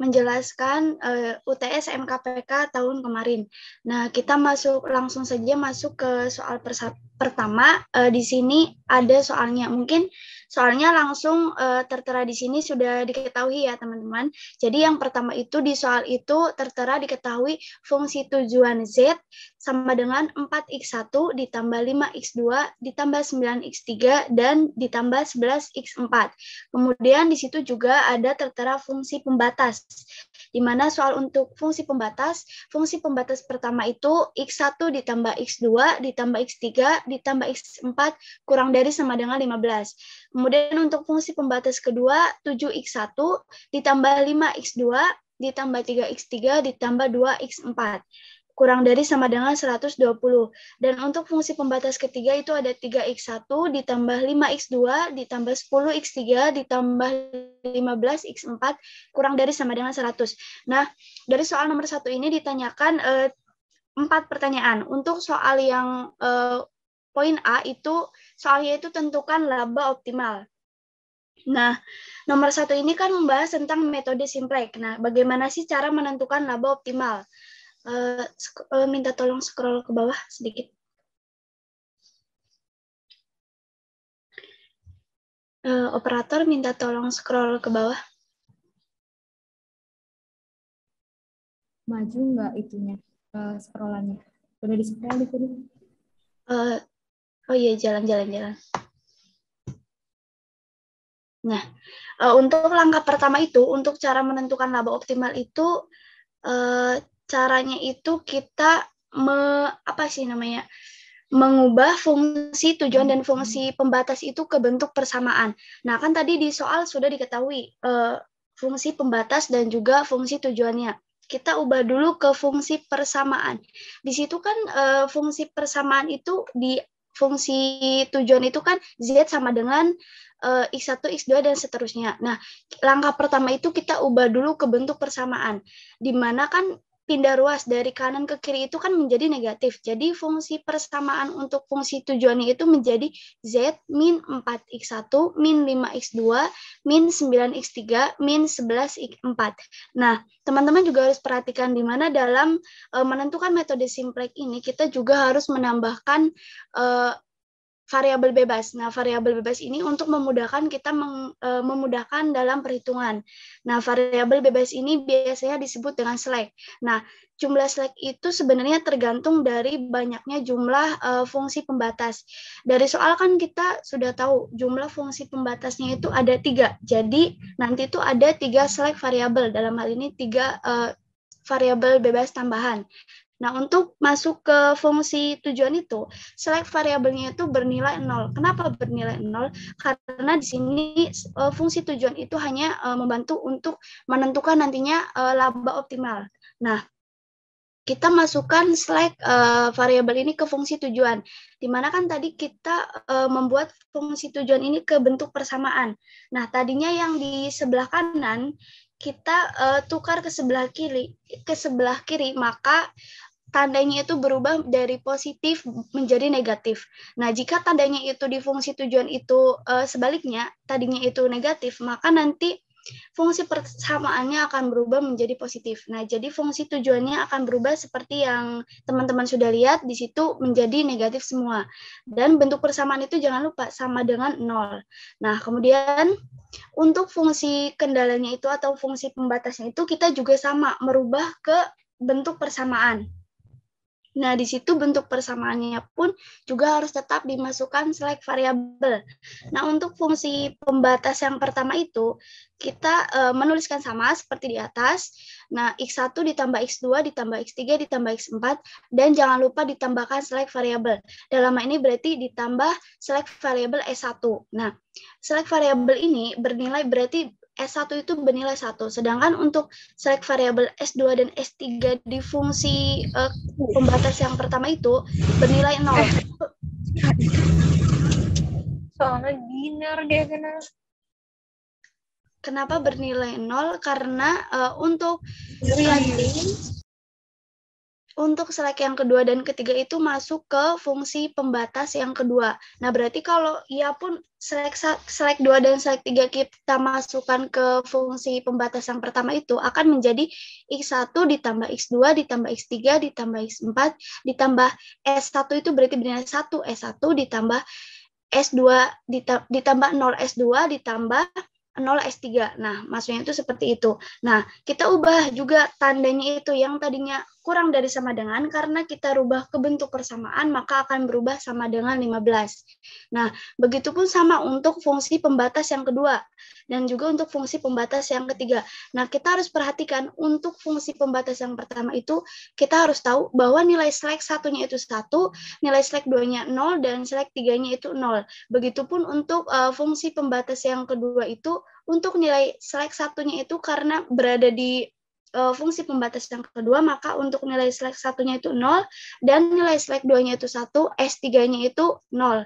menjelaskan uh, eh, UTS MKPK tahun kemarin. Nah, kita masuk langsung saja masuk ke soal pertama. Uh, di sini ada soalnya. Mungkin Soalnya langsung uh, tertera di sini sudah diketahui ya teman-teman. Jadi yang pertama itu di soal itu tertera diketahui fungsi tujuan Z sama dengan 4x1 ditambah 5x2 ditambah 9x3 dan ditambah 11x4. Kemudian di situ juga ada tertera fungsi pembatas di mana soal untuk fungsi pembatas, fungsi pembatas pertama itu X1 ditambah X2 ditambah X3 ditambah X4 kurang dari sama dengan 15. Kemudian untuk fungsi pembatas kedua 7X1 ditambah 5X2 ditambah 3X3 ditambah 2X4 kurang dari sama dengan 120. Dan untuk fungsi pembatas ketiga itu ada 3x1 ditambah 5x2 ditambah 10x3 ditambah 15x4 kurang dari sama dengan 100. Nah, dari soal nomor satu ini ditanyakan eh, empat eh, pertanyaan. Untuk soal yang eh, poin A itu soalnya itu tentukan laba optimal. Nah, nomor satu ini kan membahas tentang metode simplek. Nah, bagaimana sih cara menentukan laba optimal? uh, minta tolong scroll ke bawah sedikit. Uh, operator minta tolong scroll ke bawah. Maju nggak itunya, uh, scrollannya? Sudah di scroll di sini? Uh, oh iya, jalan-jalan-jalan. Nah, uh, untuk langkah pertama itu, untuk cara menentukan laba optimal itu, uh, caranya itu kita me, apa sih namanya mengubah fungsi tujuan dan fungsi hmm. pembatas itu ke bentuk persamaan. Nah kan tadi di soal sudah diketahui e, fungsi pembatas dan juga fungsi tujuannya. Kita ubah dulu ke fungsi persamaan. Di situ kan e, fungsi persamaan itu di fungsi tujuan itu kan z sama dengan e, x1, x2 dan seterusnya. Nah, langkah pertama itu kita ubah dulu ke bentuk persamaan. Di kan pindah ruas dari kanan ke kiri itu kan menjadi negatif. Jadi fungsi persamaan untuk fungsi tujuannya itu menjadi Z min 4x1 min 5x2 min 9x3 min 11x4. Nah, teman-teman juga harus perhatikan di mana dalam eh, menentukan metode simplex ini kita juga harus menambahkan eh, variabel bebas. Nah, variabel bebas ini untuk memudahkan kita meng, e, memudahkan dalam perhitungan. Nah, variabel bebas ini biasanya disebut dengan slack. Nah, jumlah slack itu sebenarnya tergantung dari banyaknya jumlah e, fungsi pembatas. Dari soal kan kita sudah tahu jumlah fungsi pembatasnya itu ada tiga. Jadi nanti itu ada tiga slack variabel. Dalam hal ini tiga e, variabel bebas tambahan. Nah, untuk masuk ke fungsi tujuan itu, select variabelnya itu bernilai nol Kenapa bernilai nol Karena di sini eh, fungsi tujuan itu hanya eh, membantu untuk menentukan nantinya uh, laba optimal. Nah, kita masukkan select uh, variabel ini ke fungsi tujuan. Dimana kan tadi kita uh, membuat fungsi tujuan ini ke bentuk persamaan. Nah, tadinya yang di sebelah kanan kita uh, tukar ke sebelah kiri, ke sebelah kiri, maka tandanya itu berubah dari positif menjadi negatif. Nah, jika tandanya itu di fungsi tujuan itu e, sebaliknya, tadinya itu negatif, maka nanti fungsi persamaannya akan berubah menjadi positif. Nah, jadi fungsi tujuannya akan berubah seperti yang teman-teman sudah lihat di situ menjadi negatif semua. Dan bentuk persamaan itu jangan lupa sama dengan nol. Nah, kemudian untuk fungsi kendalanya itu atau fungsi pembatasnya itu kita juga sama merubah ke bentuk persamaan. Nah, di situ bentuk persamaannya pun juga harus tetap dimasukkan select variable. Nah, untuk fungsi pembatas yang pertama itu, kita e, menuliskan sama seperti di atas. Nah, X1 ditambah X2 ditambah X3 ditambah X4, dan jangan lupa ditambahkan select variable. Dalam ini berarti ditambah select variable S1. Nah, select variable ini bernilai berarti S1 itu bernilai 1. Sedangkan untuk select variable S2 dan S3 di fungsi uh, pembatas yang pertama itu bernilai 0. Eh. Soalnya biner dia kena. Kenapa bernilai 0? Karena uh, untuk rearranging iya untuk selek yang kedua dan ketiga itu masuk ke fungsi pembatas yang kedua. Nah, berarti kalau ia pun selek selek dua dan selek tiga kita masukkan ke fungsi pembatas yang pertama itu akan menjadi X1 ditambah X2 ditambah X3 ditambah X4 ditambah S1 itu berarti benar 1, S1 ditambah S2 ditambah 0 S2 ditambah 0 S3. Nah, maksudnya itu seperti itu. Nah, kita ubah juga tandanya itu yang tadinya kurang dari sama dengan karena kita rubah ke bentuk persamaan maka akan berubah sama dengan 15. Nah, begitupun sama untuk fungsi pembatas yang kedua dan juga untuk fungsi pembatas yang ketiga. Nah, kita harus perhatikan untuk fungsi pembatas yang pertama itu kita harus tahu bahwa nilai selek satunya itu satu, nilai selek nya nol dan selek tiganya itu nol. Begitupun untuk uh, fungsi pembatas yang kedua itu untuk nilai selek satunya itu karena berada di uh, fungsi pembatas yang kedua, maka untuk nilai slack satunya itu nol dan nilai slack 2-nya itu satu s 3 itu nol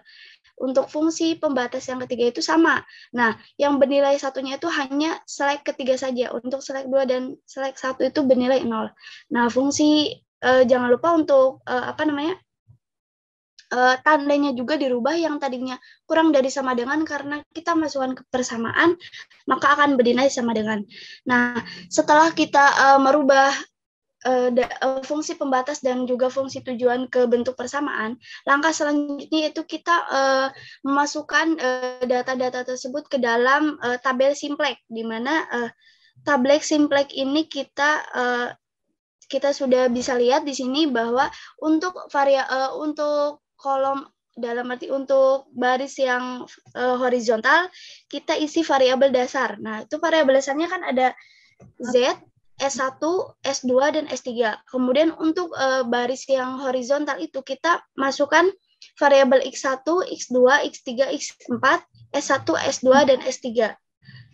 untuk fungsi pembatas yang ketiga itu sama. Nah, yang bernilai satunya itu hanya selek ketiga saja. Untuk selek dua dan selek satu itu bernilai nol. Nah, fungsi eh, jangan lupa untuk eh, apa namanya uh, tandanya juga dirubah yang tadinya kurang dari sama dengan karena kita masukkan persamaan maka akan berdinas sama dengan. Nah, setelah kita uh, merubah eh, fungsi pembatas dan juga fungsi tujuan ke bentuk persamaan, langkah selanjutnya itu kita uh, memasukkan data-data uh, tersebut ke dalam uh, tabel simplex, di mana uh, tabel simplek ini kita uh, kita sudah bisa lihat di sini bahwa untuk varia uh, untuk kolom dalam arti untuk baris yang uh, horizontal kita isi variabel dasar. Nah, itu variabel dasarnya kan ada Z, S1, S2 dan S3. Kemudian untuk uh, baris yang horizontal itu kita masukkan variabel X1, X2, X3, X4, S1, S2 dan S3.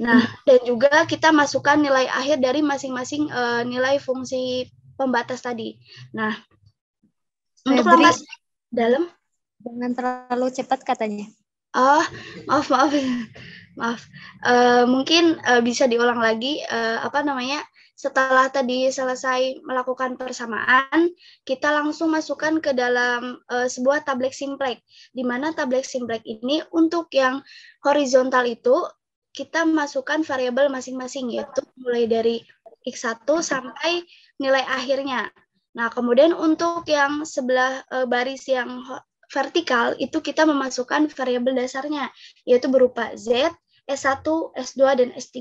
Nah, dan juga kita masukkan nilai akhir dari masing-masing uh, nilai fungsi pembatas tadi. Nah, untuk lapas dalam Jangan terlalu cepat katanya. Oh, maaf maaf maaf. Uh, mungkin uh, bisa diulang lagi uh, apa namanya? Setelah tadi selesai melakukan persamaan, kita langsung masukkan ke dalam uh, sebuah tablet simplek. Di mana tablet simplek ini untuk yang horizontal itu kita masukkan variabel masing-masing yaitu mulai dari x1 sampai nilai akhirnya. Nah, kemudian untuk yang sebelah uh, baris yang vertikal itu kita memasukkan variabel dasarnya, yaitu berupa Z, S1, S2, dan S3.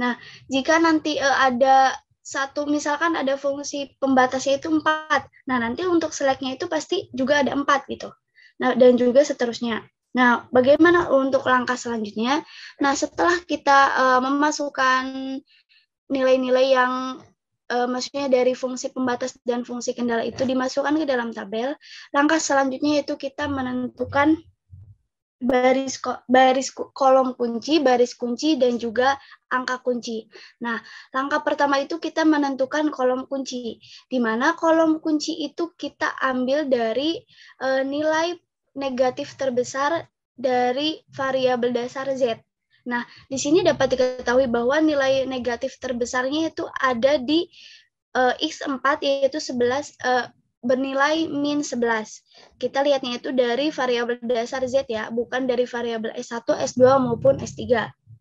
Nah, jika nanti uh, ada satu misalkan ada fungsi pembatasnya itu empat, nah nanti untuk seleknya itu pasti juga ada empat gitu. Nah, dan juga seterusnya. Nah, bagaimana untuk langkah selanjutnya? Nah, setelah kita uh, memasukkan nilai-nilai yang uh, maksudnya dari fungsi pembatas dan fungsi kendala itu dimasukkan ke dalam tabel. Langkah selanjutnya yaitu kita menentukan baris baris kolom kunci, baris kunci dan juga angka kunci. Nah, langkah pertama itu kita menentukan kolom kunci. Di mana kolom kunci itu kita ambil dari e, nilai negatif terbesar dari variabel dasar Z. Nah, di sini dapat diketahui bahwa nilai negatif terbesarnya itu ada di uh, eh, X4 yaitu 11 uh, eh, bernilai min 11. Kita lihatnya itu dari variabel dasar Z ya, bukan dari variabel S1, S2 maupun S3.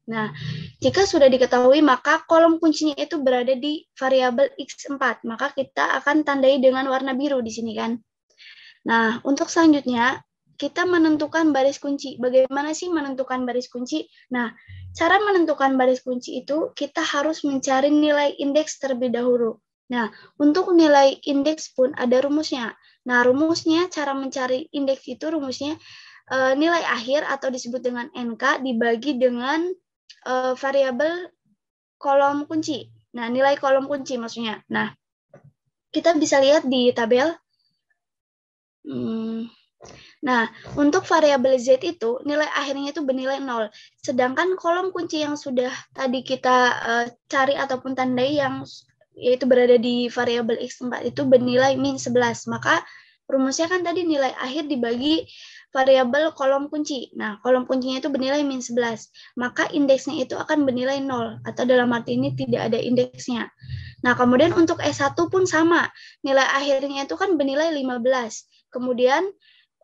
Nah, jika sudah diketahui maka kolom kuncinya itu berada di variabel X4, maka kita akan tandai dengan warna biru di sini kan. Nah, untuk selanjutnya kita menentukan baris kunci. Bagaimana sih menentukan baris kunci? Nah, cara menentukan baris kunci itu kita harus mencari nilai indeks terlebih dahulu. Nah, untuk nilai indeks pun ada rumusnya. Nah, rumusnya cara mencari indeks itu rumusnya e, nilai akhir atau disebut dengan NK dibagi dengan e, variabel kolom kunci. Nah, nilai kolom kunci maksudnya. Nah, kita bisa lihat di tabel. Hmm, Nah, untuk variabel Z itu nilai akhirnya itu bernilai 0. Sedangkan kolom kunci yang sudah tadi kita uh, cari ataupun tandai yang yaitu berada di variabel X4 itu bernilai min 11. Maka rumusnya kan tadi nilai akhir dibagi variabel kolom kunci. Nah, kolom kuncinya itu bernilai min 11. Maka indeksnya itu akan bernilai 0 atau dalam arti ini tidak ada indeksnya. Nah, kemudian untuk S1 pun sama. Nilai akhirnya itu kan bernilai 15. Kemudian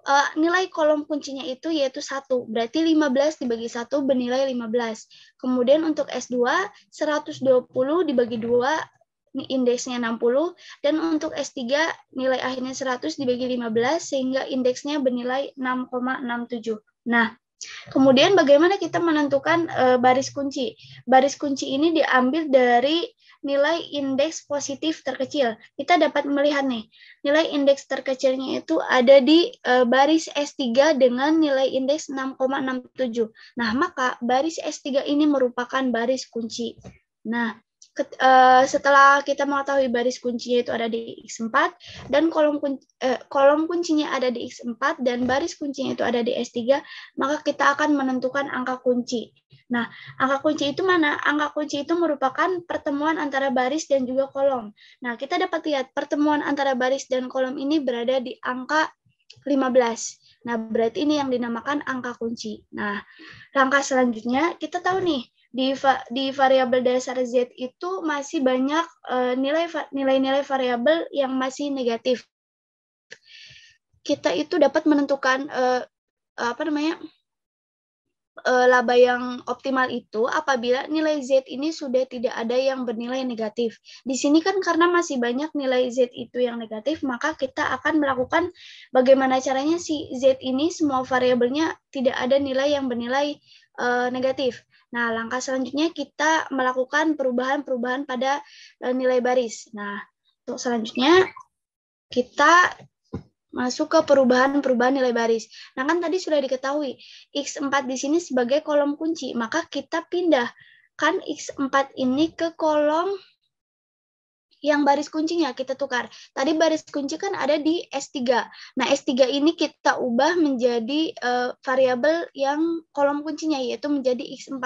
uh, nilai kolom kuncinya itu yaitu satu berarti 15 dibagi satu bernilai 15 kemudian untuk S2 120 dibagi dua indeksnya 60 dan untuk S3 nilai akhirnya 100 dibagi 15 sehingga indeksnya bernilai 6,67. Nah, kemudian bagaimana kita menentukan eh, baris kunci? Baris kunci ini diambil dari nilai indeks positif terkecil. Kita dapat melihat nih, nilai indeks terkecilnya itu ada di e, baris S3 dengan nilai indeks 6,67. Nah, maka baris S3 ini merupakan baris kunci. Nah, Ket, uh, setelah kita mengetahui baris kuncinya itu ada di X4 dan kolom kunci, uh, eh, kolom kuncinya ada di X4 dan baris kuncinya itu ada di S3, maka kita akan menentukan angka kunci. Nah, angka kunci itu mana? Angka kunci itu merupakan pertemuan antara baris dan juga kolom. Nah, kita dapat lihat pertemuan antara baris dan kolom ini berada di angka 15. Nah, berarti ini yang dinamakan angka kunci. Nah, langkah selanjutnya kita tahu nih di va di variabel dasar z itu masih banyak uh, nilai nilai-nilai variabel yang masih negatif. Kita itu dapat menentukan uh, apa namanya eh, laba yang optimal itu apabila nilai z ini sudah tidak ada yang bernilai negatif. Di sini kan karena masih banyak nilai z itu yang negatif, maka kita akan melakukan bagaimana caranya si z ini semua variabelnya tidak ada nilai yang bernilai uh, negatif Nah, langkah selanjutnya kita melakukan perubahan-perubahan pada eh, nilai baris. Nah, untuk selanjutnya kita masuk ke perubahan-perubahan nilai baris. Nah, kan tadi sudah diketahui X4 di sini sebagai kolom kunci, maka kita pindahkan X4 ini ke kolom yang baris kuncinya kita tukar. Tadi baris kunci kan ada di S3. Nah, S3 ini kita ubah menjadi uh, variabel yang kolom kuncinya yaitu menjadi X4.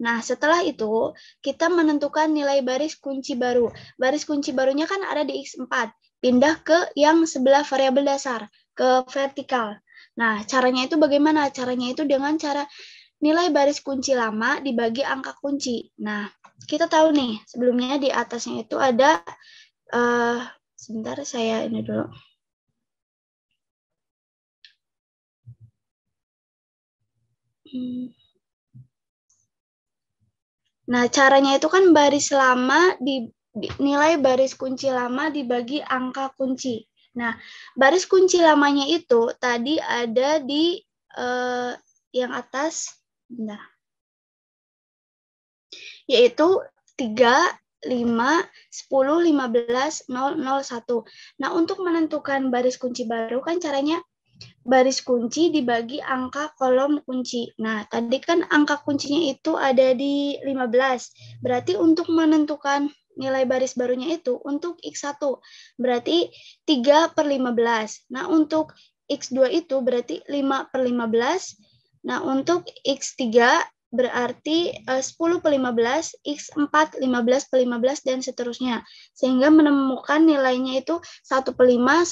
Nah, setelah itu kita menentukan nilai baris kunci baru. Baris kunci barunya kan ada di X4. Pindah ke yang sebelah variabel dasar, ke vertikal. Nah, caranya itu bagaimana? Caranya itu dengan cara Nilai baris kunci lama dibagi angka kunci. Nah, kita tahu nih, sebelumnya di atasnya itu ada, uh, sebentar saya ini dulu. Hmm. Nah, caranya itu kan baris lama di, di nilai baris kunci lama dibagi angka kunci. Nah, baris kunci lamanya itu tadi ada di eh, yang atas Bentar. Yaitu 3, 5, 10, 15, 0, 01. Nah, untuk menentukan baris kunci baru kan caranya baris kunci dibagi angka kolom kunci. Nah, tadi kan angka kuncinya itu ada di 15. Berarti untuk menentukan nilai baris barunya itu untuk X1 berarti 3 per 15. Nah, untuk X2 itu berarti 5 per 15, Nah, untuk X3 berarti eh, 10 per 15, X4 15 per 15, dan seterusnya. Sehingga menemukan nilainya itu 1 per 5,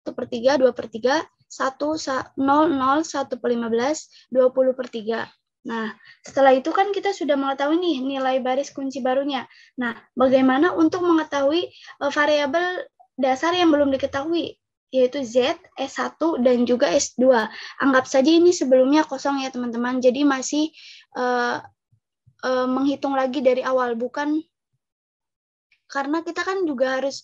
1 per 3, 2 per 3, 1, 0, 0, 1 per 15, 20 per 3. Nah, setelah itu kan kita sudah mengetahui nih nilai baris kunci barunya. Nah, bagaimana untuk mengetahui uh, variabel dasar yang belum diketahui? yaitu Z, e S1, dan juga S2. Anggap saja ini sebelumnya kosong ya teman-teman, jadi masih uh, uh, menghitung lagi dari awal, bukan karena kita kan juga harus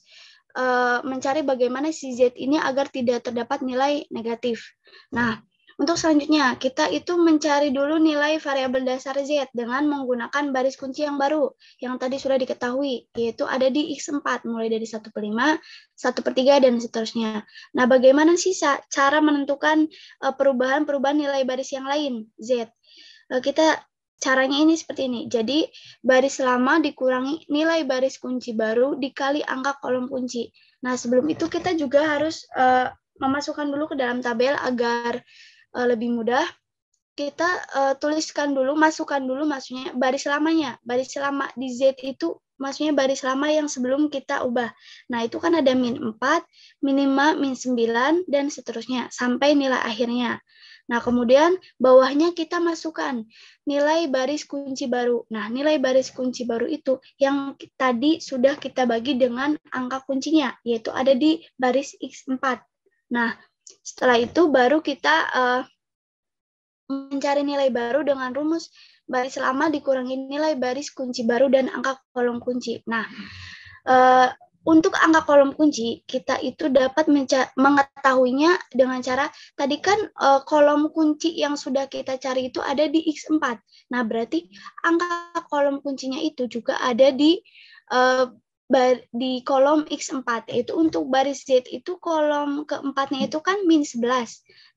uh, mencari bagaimana si Z ini agar tidak terdapat nilai negatif. Nah, untuk selanjutnya, kita itu mencari dulu nilai variabel dasar Z dengan menggunakan baris kunci yang baru, yang tadi sudah diketahui, yaitu ada di X4, mulai dari 1 per 5, 1 per 3, dan seterusnya. Nah, bagaimana sih cara menentukan e, perubahan-perubahan nilai baris yang lain, Z? E, kita caranya ini seperti ini. Jadi, baris lama dikurangi nilai baris kunci baru dikali angka kolom kunci. Nah, sebelum itu kita juga harus e, memasukkan dulu ke dalam tabel agar uh, lebih mudah kita uh, tuliskan dulu masukkan dulu maksudnya baris lamanya baris lama di Z itu maksudnya baris lama yang sebelum kita ubah. Nah, itu kan ada min 4, min 5, min 9, dan seterusnya, sampai nilai akhirnya. Nah, kemudian bawahnya kita masukkan nilai baris kunci baru. Nah, nilai baris kunci baru itu yang tadi sudah kita bagi dengan angka kuncinya, yaitu ada di baris X4. Nah, setelah itu baru kita uh, mencari nilai baru dengan rumus baris lama dikurangi nilai baris kunci baru dan angka kolom kunci. Nah, uh, untuk angka kolom kunci, kita itu dapat mengetahuinya dengan cara tadi kan e, kolom kunci yang sudah kita cari itu ada di X4. Nah, berarti angka kolom kuncinya itu juga ada di e, bar, di kolom X4 itu untuk baris Z itu kolom keempatnya itu kan min 11.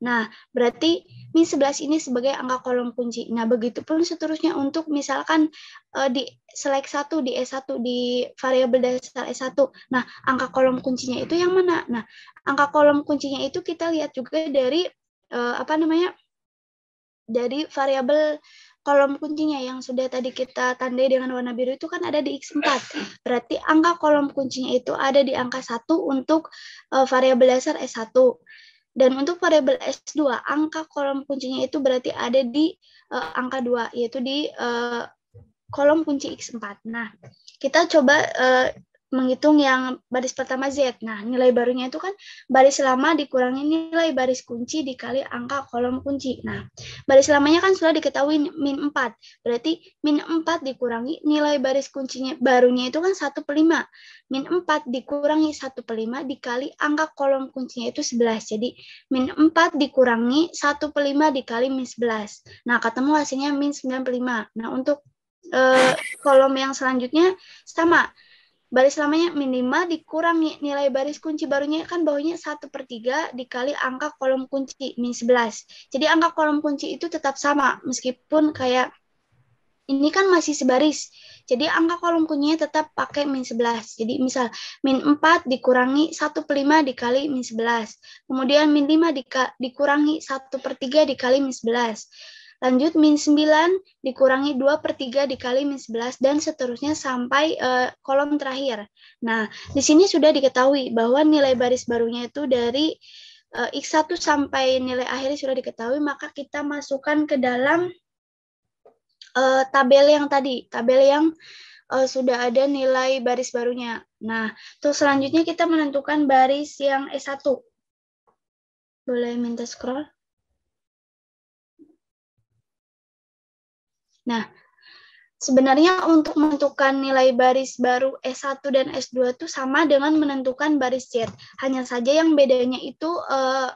Nah, berarti min 11 ini sebagai angka kolom kunci. Nah, begitu pun seterusnya untuk misalkan uh, di select 1 di e S1 di variabel dasar e S1. Nah, angka kolom kuncinya itu yang mana? Nah, angka kolom kuncinya itu kita lihat juga dari uh, apa namanya? dari variabel kolom kuncinya yang sudah tadi kita tandai dengan warna biru itu kan ada di X4. Berarti angka kolom kuncinya itu ada di angka 1 untuk uh, variabel dasar S1. Dan untuk variabel S2, angka kolom kuncinya itu berarti ada di uh, angka 2, yaitu di uh, kolom kunci X4. Nah, kita coba uh, menghitung yang baris pertama Z. Nah, nilai barunya itu kan baris lama dikurangi nilai baris kunci dikali angka kolom kunci. Nah, baris lamanya kan sudah diketahui min 4. Berarti min 4 dikurangi nilai baris kuncinya barunya itu kan 1 per 5. Min 4 dikurangi 1 per 5 dikali angka kolom kuncinya itu 11. Jadi, min 4 dikurangi 1 per 5 dikali min 11. Nah, ketemu hasilnya min 5. Nah, untuk eh, kolom yang selanjutnya sama baris lamanya minimal dikurangi nilai baris kunci barunya kan bawahnya 1 per 3 dikali angka kolom kunci, min 11. Jadi angka kolom kunci itu tetap sama, meskipun kayak ini kan masih sebaris. Jadi angka kolom kuncinya tetap pakai min 11. Jadi misal min 4 dikurangi 1 per 5 dikali min 11. Kemudian min 5 dikurangi 1 per 3 dikali min 11 Lanjut min 9 dikurangi 2 per 3 dikali min 11 dan seterusnya sampai uh, kolom terakhir. Nah, di sini sudah diketahui bahwa nilai baris barunya itu dari uh, eh, X1 sampai nilai akhirnya sudah diketahui, maka kita masukkan ke dalam uh, tabel yang tadi, tabel yang uh, sudah ada nilai baris barunya. Nah, terus selanjutnya kita menentukan baris yang S1. Boleh minta scroll? Nah, sebenarnya untuk menentukan nilai baris baru S1 dan S2 itu sama dengan menentukan baris Z. Hanya saja yang bedanya itu uh,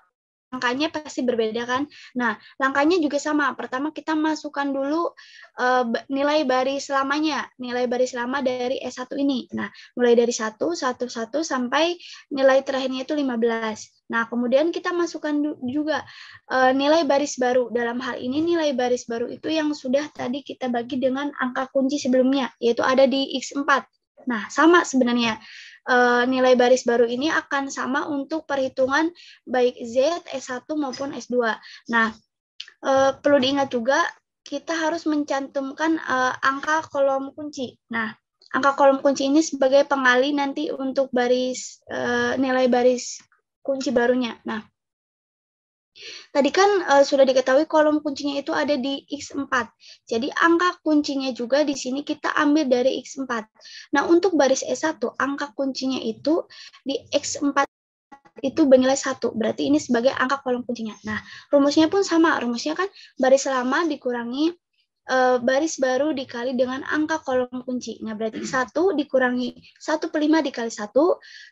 langkahnya pasti berbeda kan. Nah, langkahnya juga sama. Pertama kita masukkan dulu uh, nilai baris selamanya, nilai baris lama dari S1 ini. Nah, mulai dari 1, 1, 1 sampai nilai terakhirnya itu 15. Nah, kemudian kita masukkan juga uh, nilai baris baru. Dalam hal ini nilai baris baru itu yang sudah tadi kita bagi dengan angka kunci sebelumnya, yaitu ada di X4. Nah, sama sebenarnya. Eh, nilai baris baru ini akan sama untuk perhitungan baik Z, S1 maupun S2. Nah, eh, perlu diingat juga kita harus mencantumkan eh, angka kolom kunci. Nah, angka kolom kunci ini sebagai pengali nanti untuk baris nilai baris kunci barunya. Nah, Tadi kan uh, sudah diketahui kolom kuncinya itu ada di X4. Jadi angka kuncinya juga di sini kita ambil dari X4. Nah, untuk baris E1, angka kuncinya itu di X4 itu bernilai satu berarti ini sebagai angka kolom kuncinya. Nah, rumusnya pun sama. Rumusnya kan baris lama dikurangi Eh, baris baru dikali dengan angka kolom kunci. Nah, berarti 1 hmm. dikurangi 1 per 5 dikali 1,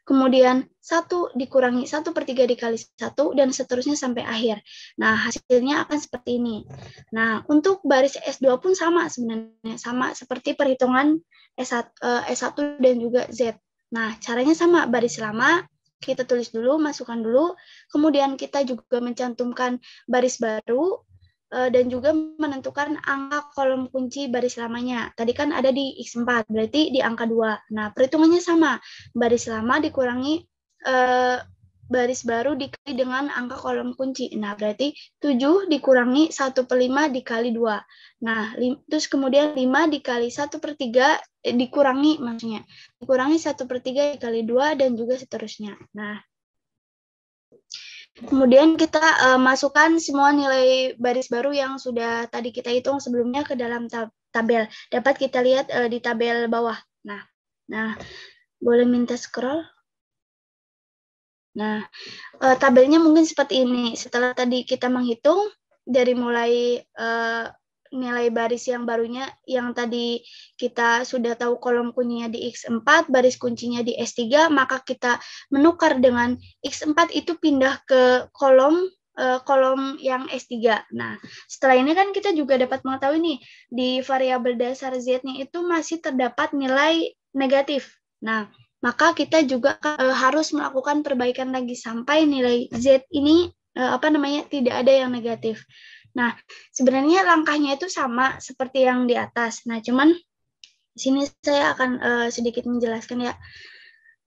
kemudian 1 dikurangi 1 per 3 dikali 1, dan seterusnya sampai akhir. Nah, hasilnya akan seperti ini. Nah, untuk baris S2 pun sama sebenarnya, sama seperti perhitungan S1, S1 eh, dan juga Z. Nah, caranya sama, baris lama, kita tulis dulu, masukkan dulu, kemudian kita juga mencantumkan baris baru, Eh, dan juga menentukan angka kolom kunci baris lamanya. Tadi kan ada di X4, berarti di angka 2. Nah, perhitungannya sama. Baris lama dikurangi eh, baris baru dikali dengan angka kolom kunci. Nah, berarti 7 dikurangi 1 per 5 dikali 2. Nah, terus kemudian 5 dikali 1 per 3 eh, dikurangi maksudnya. Dikurangi 1 per 3 dikali 2 dan juga seterusnya. Nah, Kemudian kita uh, masukkan semua nilai baris baru yang sudah tadi kita hitung sebelumnya ke dalam tab tabel. Dapat kita lihat uh, di tabel bawah. Nah, nah boleh minta scroll? Nah, uh, tabelnya mungkin seperti ini. Setelah tadi kita menghitung dari mulai uh, nilai baris yang barunya yang tadi kita sudah tahu kolom kuncinya di X4, baris kuncinya di S3, maka kita menukar dengan X4 itu pindah ke kolom eh, kolom yang S3. Nah, setelah ini kan kita juga dapat mengetahui nih di variabel dasar Z-nya itu masih terdapat nilai negatif. Nah, maka kita juga eh, harus melakukan perbaikan lagi sampai nilai Z ini eh, apa namanya tidak ada yang negatif. Nah, sebenarnya langkahnya itu sama seperti yang di atas. Nah, cuman di sini saya akan uh, sedikit menjelaskan ya.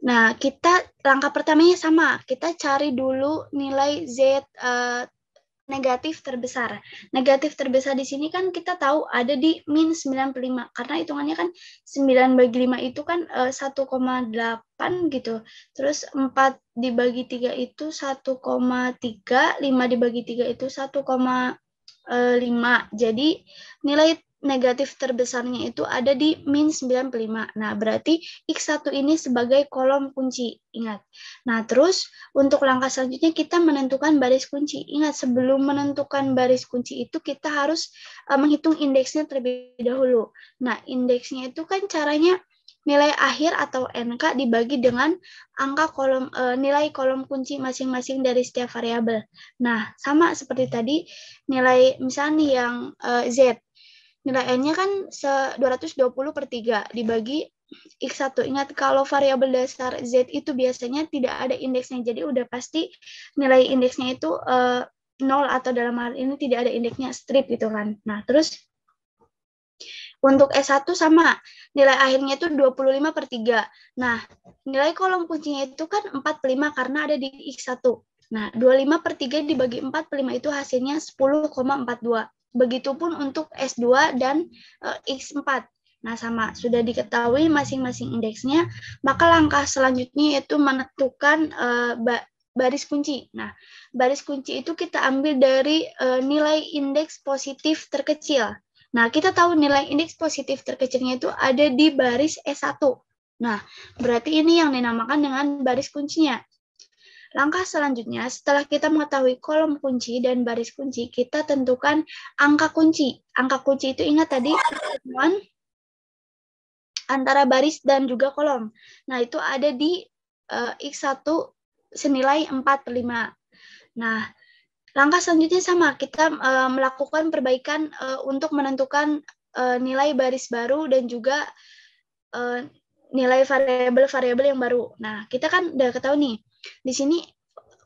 Nah, kita langkah pertamanya sama. Kita cari dulu nilai Z uh, negatif terbesar. Negatif terbesar di sini kan kita tahu ada di min 95. Karena hitungannya kan 9 bagi 5 itu kan uh, eh, 1,8 gitu. Terus 4 dibagi 3 itu 1,3, 5 dibagi 3 itu 1, 5. Eh, Jadi nilai negatif terbesarnya itu ada di min 95. Nah, berarti X1 ini sebagai kolom kunci, ingat. Nah, terus untuk langkah selanjutnya kita menentukan baris kunci. Ingat, sebelum menentukan baris kunci itu kita harus uh, menghitung indeksnya terlebih dahulu. Nah, indeksnya itu kan caranya nilai akhir atau NK dibagi dengan angka kolom e, nilai kolom kunci masing-masing dari setiap variabel. Nah, sama seperti tadi nilai misalnya yang e, Z. Nilai N-nya kan 220 per 3 dibagi X1. Ingat kalau variabel dasar Z itu biasanya tidak ada indeksnya. Jadi udah pasti nilai indeksnya itu e, nol atau dalam hal ini tidak ada indeksnya strip gitu kan. Nah, terus untuk S1 sama, nilai akhirnya itu 25 per 3. Nah, nilai kolom kuncinya itu kan 45 karena ada di X1. Nah, 25 per 3 dibagi 45 itu hasilnya 10,42. Begitupun untuk S2 dan e, eh, X4. Nah, sama sudah diketahui masing-masing indeksnya, maka langkah selanjutnya yaitu menentukan e, ba baris kunci. Nah, baris kunci itu kita ambil dari e, nilai indeks positif terkecil. Nah, kita tahu nilai indeks positif terkecilnya itu ada di baris S1. Nah, berarti ini yang dinamakan dengan baris kuncinya. Langkah selanjutnya, setelah kita mengetahui kolom kunci dan baris kunci, kita tentukan angka kunci. Angka kunci itu ingat tadi pertemuan antara baris dan juga kolom. Nah, itu ada di uh, eh, X1 senilai 4 per 5. Nah, Langkah selanjutnya sama, kita uh, melakukan perbaikan uh, untuk menentukan uh, nilai baris baru dan juga uh, nilai variabel-variabel yang baru. Nah, kita kan udah ketahui nih, di sini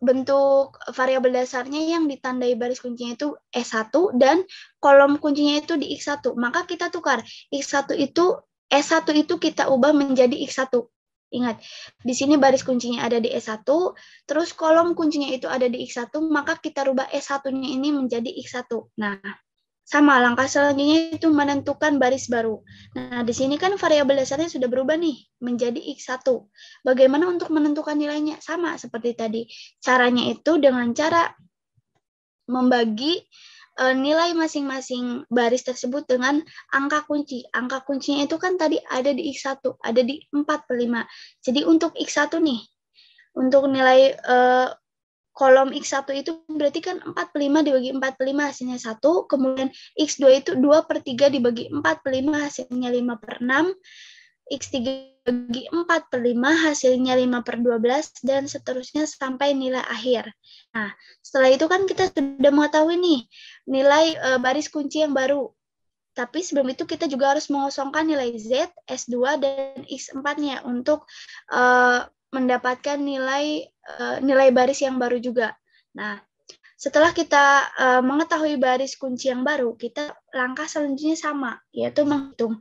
bentuk variabel dasarnya yang ditandai baris kuncinya itu S1 dan kolom kuncinya itu di X1. Maka kita tukar X1 itu S1 itu kita ubah menjadi X1. Ingat, di sini baris kuncinya ada di e S1, terus kolom kuncinya itu ada di X1, maka kita rubah e S1-nya ini menjadi X1. Nah, sama langkah selanjutnya itu menentukan baris baru. Nah, di sini kan variabel dasarnya sudah berubah nih menjadi X1. Bagaimana untuk menentukan nilainya? Sama seperti tadi. Caranya itu dengan cara membagi uh, nilai masing-masing baris tersebut dengan angka kunci. Angka kuncinya itu kan tadi ada di X1, ada di 4 per 5. Jadi untuk X1 nih, untuk nilai uh, kolom X1 itu berarti kan 4 per 5 dibagi 4 per 5 hasilnya 1, kemudian X2 itu 2 per 3 dibagi 4 per 5 hasilnya 5 per 6, X3 bagi 4 per 5, hasilnya 5 per 12, dan seterusnya sampai nilai akhir. Nah, setelah itu kan kita sudah mengetahui nih nilai e, baris kunci yang baru. Tapi sebelum itu kita juga harus mengosongkan nilai Z, S2, dan X4-nya untuk e, mendapatkan nilai e, nilai baris yang baru juga. Nah, setelah kita e, mengetahui baris kunci yang baru, kita langkah selanjutnya sama, yaitu menghitung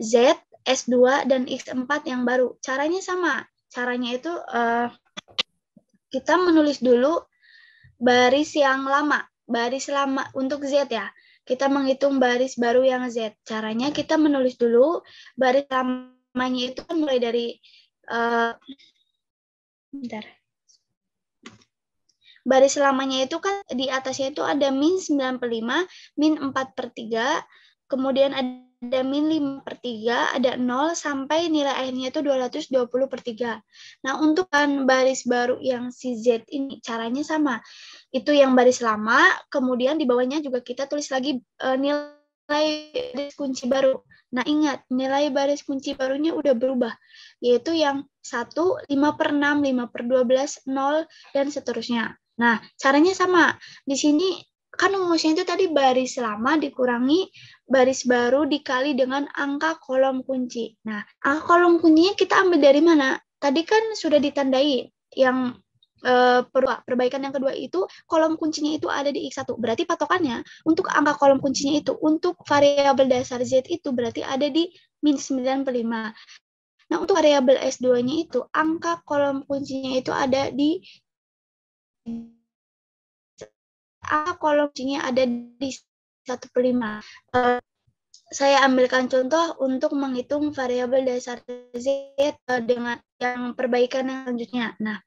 Z, S2 dan X4 yang baru. Caranya sama. Caranya itu uh, kita menulis dulu baris yang lama, baris lama untuk Z ya. Kita menghitung baris baru yang Z. Caranya kita menulis dulu baris lamanya itu kan mulai dari uh, bentar. Baris lamanya itu kan di atasnya itu ada min 95, min 4 per 3, kemudian ada ada min 5 per 3, ada 0, sampai nilai akhirnya itu 220 per 3. Nah, untuk kan baris baru yang si Z ini, caranya sama. Itu yang baris lama, kemudian di bawahnya juga kita tulis lagi uh, nilai baris kunci baru. Nah, ingat, nilai baris kunci barunya udah berubah, yaitu yang 1, 5 per 6, 5 per 12, 0, dan seterusnya. Nah, caranya sama. Di sini kan rumusnya itu tadi baris lama dikurangi baris baru dikali dengan angka kolom kunci. Nah, angka kolom kuncinya kita ambil dari mana? Tadi kan sudah ditandai yang eh, perbaikan yang kedua itu kolom kuncinya itu ada di X1. Berarti patokannya untuk angka kolom kuncinya itu untuk variabel dasar Z itu berarti ada di min 9 5. Nah, untuk variabel S2-nya itu angka kolom kuncinya itu ada di kolom kolomnya ada di satu per lima. Uh, saya ambilkan contoh untuk menghitung variabel dasar Z eh, dengan yang perbaikan yang selanjutnya. Nah,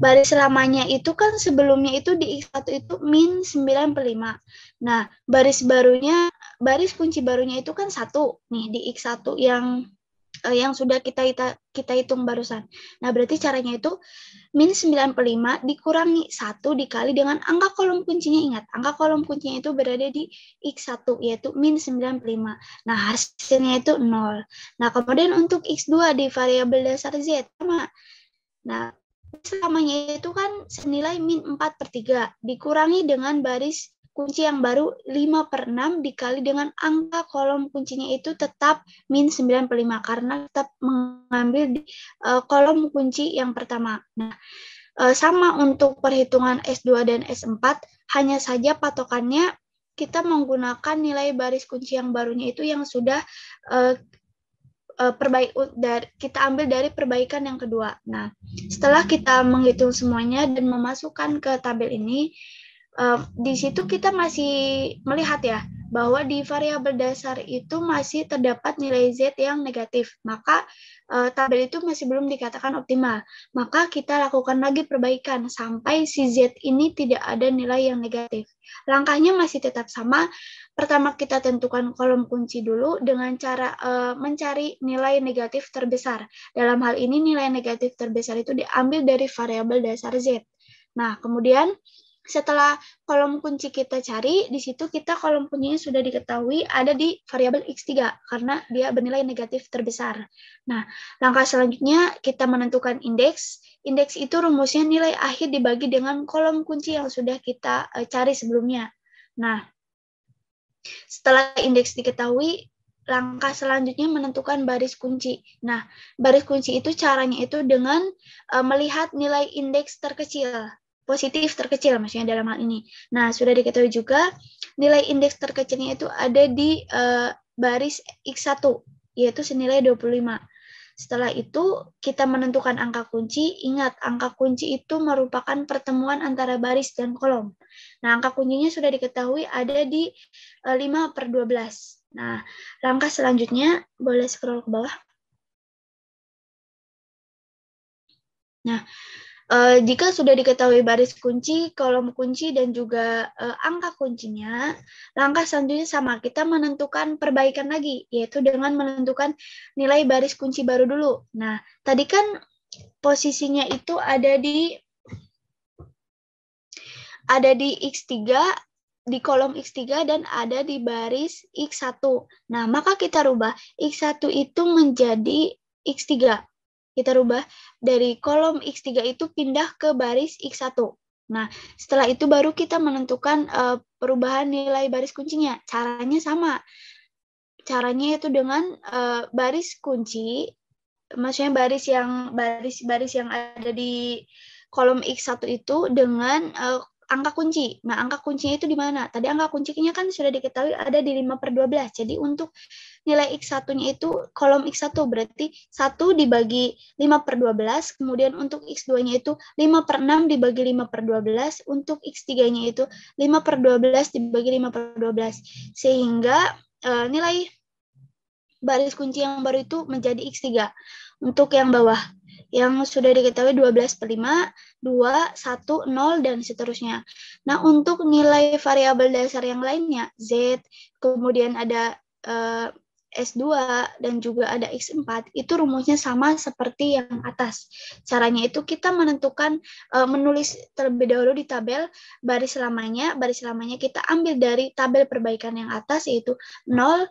baris lamanya itu kan sebelumnya itu di X1 itu min 9 per 5. Nah, baris barunya, baris kunci barunya itu kan satu nih di X1 yang uh, yang sudah kita, kita kita hitung barusan. Nah, berarti caranya itu min 95 dikurangi 1 dikali dengan angka kolom kuncinya. Ingat, angka kolom kuncinya itu berada di X1, yaitu min 95. Nah, hasilnya itu 0. Nah, kemudian untuk X2 di variabel dasar Z, sama. Nah, selamanya itu kan senilai min 4 per 3 dikurangi dengan baris kunci yang baru 5 per 6 dikali dengan angka kolom kuncinya itu tetap min 9 per 5 karena tetap mengambil di uh, kolom kunci yang pertama. Nah, uh, sama untuk perhitungan S2 dan S4, hanya saja patokannya kita menggunakan nilai baris kunci yang barunya itu yang sudah uh, perbaik kita ambil dari perbaikan yang kedua. Nah, setelah kita menghitung semuanya dan memasukkan ke tabel ini, Eh, di situ kita masih melihat ya bahwa di variabel dasar itu masih terdapat nilai z yang negatif, maka eh, tabel itu masih belum dikatakan optimal. Maka kita lakukan lagi perbaikan sampai si z ini tidak ada nilai yang negatif. Langkahnya masih tetap sama. Pertama kita tentukan kolom kunci dulu dengan cara eh, mencari nilai negatif terbesar. Dalam hal ini nilai negatif terbesar itu diambil dari variabel dasar z. Nah, kemudian setelah kolom kunci kita cari, di situ kita kolom kuncinya sudah diketahui ada di variabel X3 karena dia bernilai negatif terbesar. Nah, langkah selanjutnya kita menentukan indeks. Indeks itu rumusnya nilai akhir dibagi dengan kolom kunci yang sudah kita e, cari sebelumnya. Nah, setelah indeks diketahui, langkah selanjutnya menentukan baris kunci. Nah, baris kunci itu caranya itu dengan e, melihat nilai indeks terkecil positif terkecil maksudnya dalam hal ini. Nah, sudah diketahui juga nilai indeks terkecilnya itu ada di uh, baris X1 yaitu senilai 25. Setelah itu kita menentukan angka kunci. Ingat, angka kunci itu merupakan pertemuan antara baris dan kolom. Nah, angka kuncinya sudah diketahui ada di uh, eh, 5 per 12. Nah, langkah selanjutnya boleh scroll ke bawah. Nah, Uh, jika sudah diketahui baris kunci, kolom kunci, dan juga uh, angka kuncinya, langkah selanjutnya sama, kita menentukan perbaikan lagi, yaitu dengan menentukan nilai baris kunci baru dulu. Nah, tadi kan posisinya itu ada di ada di X3, di kolom X3 dan ada di baris X1. Nah, maka kita rubah X1 itu menjadi X3 kita rubah dari kolom X3 itu pindah ke baris X1. Nah, setelah itu baru kita menentukan uh, perubahan nilai baris kuncinya. Caranya sama. Caranya itu dengan uh, baris kunci, maksudnya baris yang baris-baris yang ada di kolom X1 itu dengan uh, angka kunci. Nah, angka kuncinya itu di mana? Tadi angka kuncinya kan sudah diketahui ada di 5 per 12. Jadi untuk nilai X1-nya itu kolom X1 berarti 1 dibagi 5 per 12. Kemudian untuk X2-nya itu 5 per 6 dibagi 5 per 12. Untuk X3-nya itu 5 per 12 dibagi 5 per 12. Sehingga uh, nilai baris kunci yang baru itu menjadi X3 untuk yang bawah yang sudah diketahui 12 per 5, 2, 1, 0, dan seterusnya. Nah, untuk nilai variabel dasar yang lainnya, Z, kemudian ada uh, eh, S2, dan juga ada X4, itu rumusnya sama seperti yang atas. Caranya itu kita menentukan, uh, menulis terlebih dahulu di tabel baris lamanya, baris lamanya kita ambil dari tabel perbaikan yang atas, yaitu 0,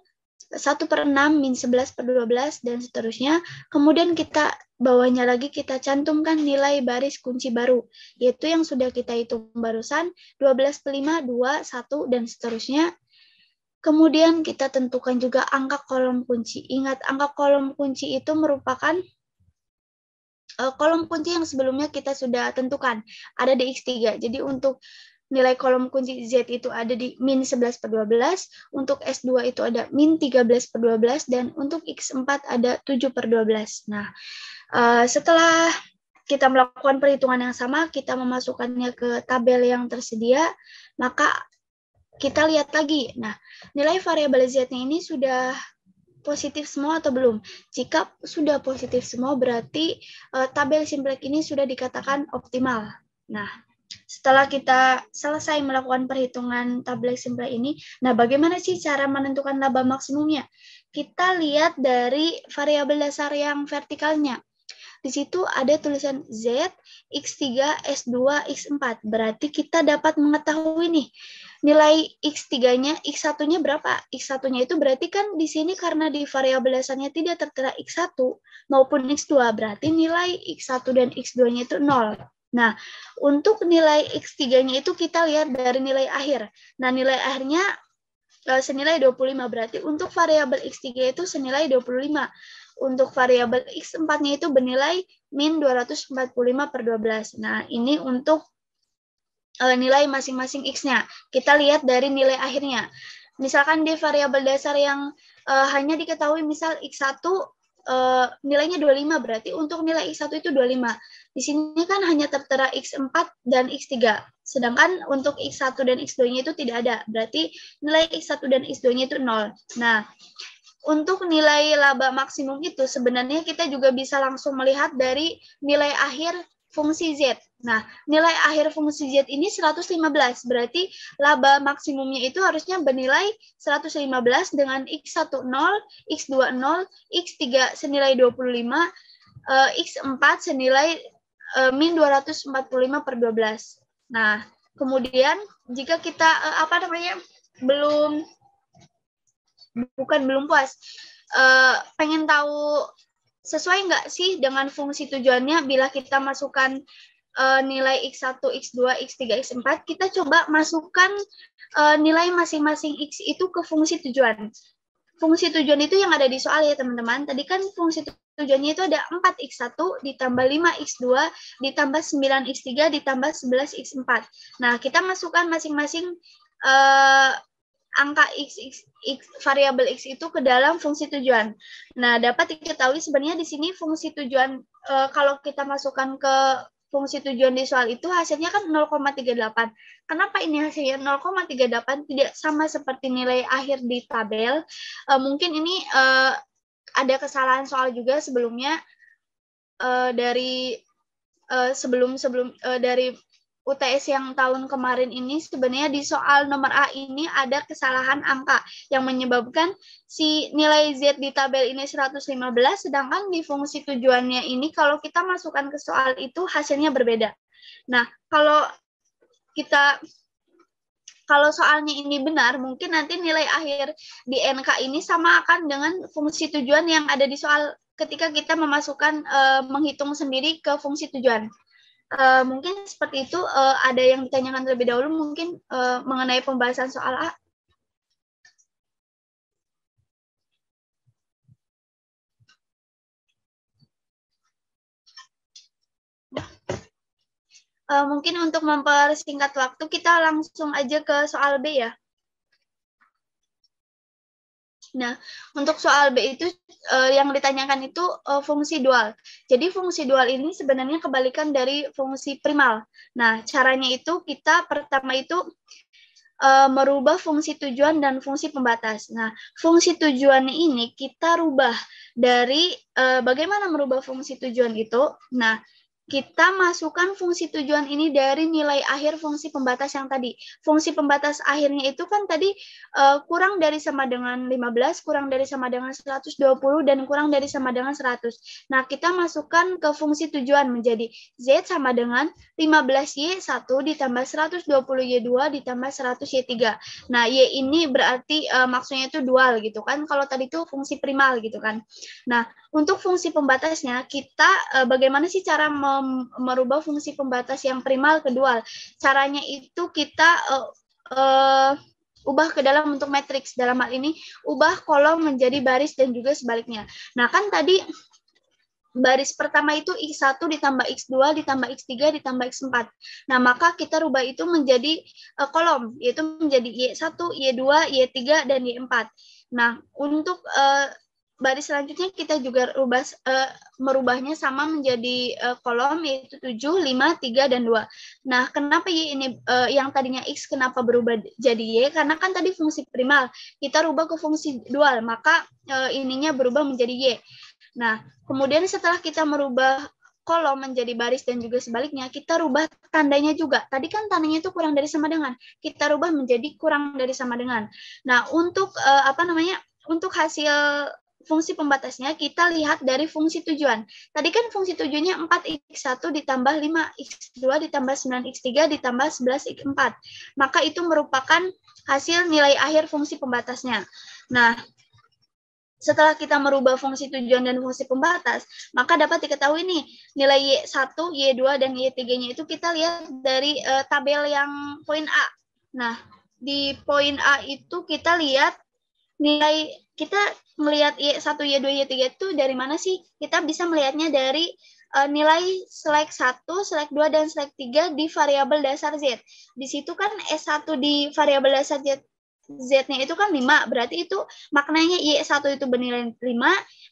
1 per 6, min 11 per 12, dan seterusnya. Kemudian kita bawahnya lagi kita cantumkan nilai baris kunci baru, yaitu yang sudah kita hitung barusan, 12 per 5, 2, 1, dan seterusnya. Kemudian kita tentukan juga angka kolom kunci. Ingat, angka kolom kunci itu merupakan eh, kolom kunci yang sebelumnya kita sudah tentukan ada di X3. Jadi untuk nilai kolom kunci Z itu ada di min 11 per 12, untuk S2 itu ada min 13 per 12, dan untuk X4 ada 7 per 12. Nah, eh, setelah kita melakukan perhitungan yang sama, kita memasukkannya ke tabel yang tersedia, maka kita lihat lagi. Nah, nilai variabel Z-nya ini sudah positif semua atau belum. Jika sudah positif semua, berarti eh, tabel simplek ini sudah dikatakan optimal. Nah, setelah kita selesai melakukan perhitungan tabel simple ini, nah bagaimana sih cara menentukan laba maksimumnya? Kita lihat dari variabel dasar yang vertikalnya. Di situ ada tulisan Z, X3, S2, X4. Berarti kita dapat mengetahui nih, nilai X3-nya, X1-nya berapa? X1-nya itu berarti kan di sini karena di variabel dasarnya tidak tertera X1 maupun X2, berarti nilai X1 dan X2-nya itu 0. Nah, untuk nilai X3-nya itu kita lihat dari nilai akhir. Nah, nilai akhirnya eh, senilai 25 berarti untuk variabel X3 itu senilai 25. Untuk variabel X4-nya itu bernilai min 245 per 12. Nah, ini untuk eh, nilai masing-masing X-nya. Kita lihat dari nilai akhirnya. Misalkan di variabel dasar yang uh, hanya diketahui misal X1 uh, nilainya 25 berarti untuk nilai X1 itu 25. Di sini kan hanya tertera X4 dan X3. Sedangkan untuk X1 dan X2-nya itu tidak ada. Berarti nilai X1 dan X2-nya itu 0. Nah, untuk nilai laba maksimum itu sebenarnya kita juga bisa langsung melihat dari nilai akhir fungsi Z. Nah, nilai akhir fungsi Z ini 115, berarti laba maksimumnya itu harusnya bernilai 115 dengan X10, X20, X3 senilai 25, eh, X4 senilai eh, min 245 per 12. Nah, kemudian jika kita, eh, apa namanya, belum, bukan belum puas, pengen tahu sesuai nggak sih dengan fungsi tujuannya bila kita masukkan uh, nilai X1, X2, X3, X4, kita coba masukkan uh, nilai masing-masing X itu ke fungsi tujuan. Fungsi tujuan itu yang ada di soal ya teman-teman. Tadi kan fungsi tujuannya itu ada 4X1 ditambah 5X2 ditambah 9X3 ditambah 11X4. Nah, kita masukkan masing-masing uh, angka x, x, x variabel x itu ke dalam fungsi tujuan. Nah, dapat diketahui sebenarnya di sini fungsi tujuan e, kalau kita masukkan ke fungsi tujuan di soal itu hasilnya kan 0,38. Kenapa ini hasilnya 0,38 tidak sama seperti nilai akhir di tabel? E, mungkin ini e, ada kesalahan soal juga sebelumnya e, dari sebelum sebelum e, dari UTS yang tahun kemarin ini sebenarnya di soal nomor A ini ada kesalahan angka yang menyebabkan si nilai Z di tabel ini 115 sedangkan di fungsi tujuannya ini kalau kita masukkan ke soal itu hasilnya berbeda. Nah, kalau kita kalau soalnya ini benar, mungkin nanti nilai akhir di NK ini sama akan dengan fungsi tujuan yang ada di soal ketika kita memasukkan e, menghitung sendiri ke fungsi tujuan. Eh, mungkin seperti itu uh, ada yang ditanyakan terlebih dahulu mungkin uh, mengenai pembahasan soal A. mungkin untuk mempersingkat waktu kita langsung aja ke soal B ya. Nah, untuk soal B itu uh, yang ditanyakan itu uh, fungsi dual. Jadi fungsi dual ini sebenarnya kebalikan dari fungsi primal. Nah, caranya itu kita pertama itu uh, merubah fungsi tujuan dan fungsi pembatas. Nah, fungsi tujuan ini kita rubah dari uh, bagaimana merubah fungsi tujuan itu. Nah, kita masukkan fungsi tujuan ini dari nilai akhir fungsi pembatas yang tadi. Fungsi pembatas akhirnya itu kan tadi uh, kurang dari sama dengan 15, kurang dari sama dengan 120, dan kurang dari sama dengan 100. Nah, kita masukkan ke fungsi tujuan menjadi Z sama dengan 15Y1 ditambah 120Y2 ditambah 100Y3. Nah, Y ini berarti uh, maksudnya itu dual gitu kan. Kalau tadi itu fungsi primal gitu kan. Nah, untuk fungsi pembatasnya, kita uh, bagaimana sih cara um, merubah fungsi pembatas yang primal ke dual. Caranya itu kita uh, uh, ubah ke dalam bentuk matriks. Dalam hal ini ubah kolom menjadi baris dan juga sebaliknya. Nah, kan tadi baris pertama itu X1 ditambah X2 ditambah X3 ditambah X4. Nah, maka kita rubah itu menjadi uh, kolom, yaitu menjadi Y1, Y2, Y3, dan Y4. Nah, untuk uh, baris selanjutnya kita juga rubah uh, merubahnya sama menjadi uh, kolom yaitu 7, 5, 3 dan 2. Nah, kenapa Y ini uh, yang tadinya X kenapa berubah jadi Y? Karena kan tadi fungsi primal, kita rubah ke fungsi dual, maka uh, ininya berubah menjadi Y. Nah, kemudian setelah kita merubah kolom menjadi baris dan juga sebaliknya, kita rubah tandanya juga. Tadi kan tandanya itu kurang dari sama dengan, kita rubah menjadi kurang dari sama dengan. Nah, untuk uh, apa namanya? Untuk hasil fungsi pembatasnya kita lihat dari fungsi tujuan. Tadi kan fungsi tujuannya 4x1 ditambah 5x2 ditambah 9x3 ditambah 11x4. Maka itu merupakan hasil nilai akhir fungsi pembatasnya. Nah, setelah kita merubah fungsi tujuan dan fungsi pembatas, maka dapat diketahui nih nilai Y1, Y2, dan Y3-nya itu kita lihat dari uh, tabel yang poin A. Nah, di poin A itu kita lihat nilai kita melihat Y1, Y2, Y3 itu dari mana sih? Kita bisa melihatnya dari uh, nilai selek 1, selek 2, dan selek 3 di variabel dasar Z. Di situ kan S1 di variabel dasar Z Z-nya itu kan 5, berarti itu maknanya Y1 itu bernilai 5,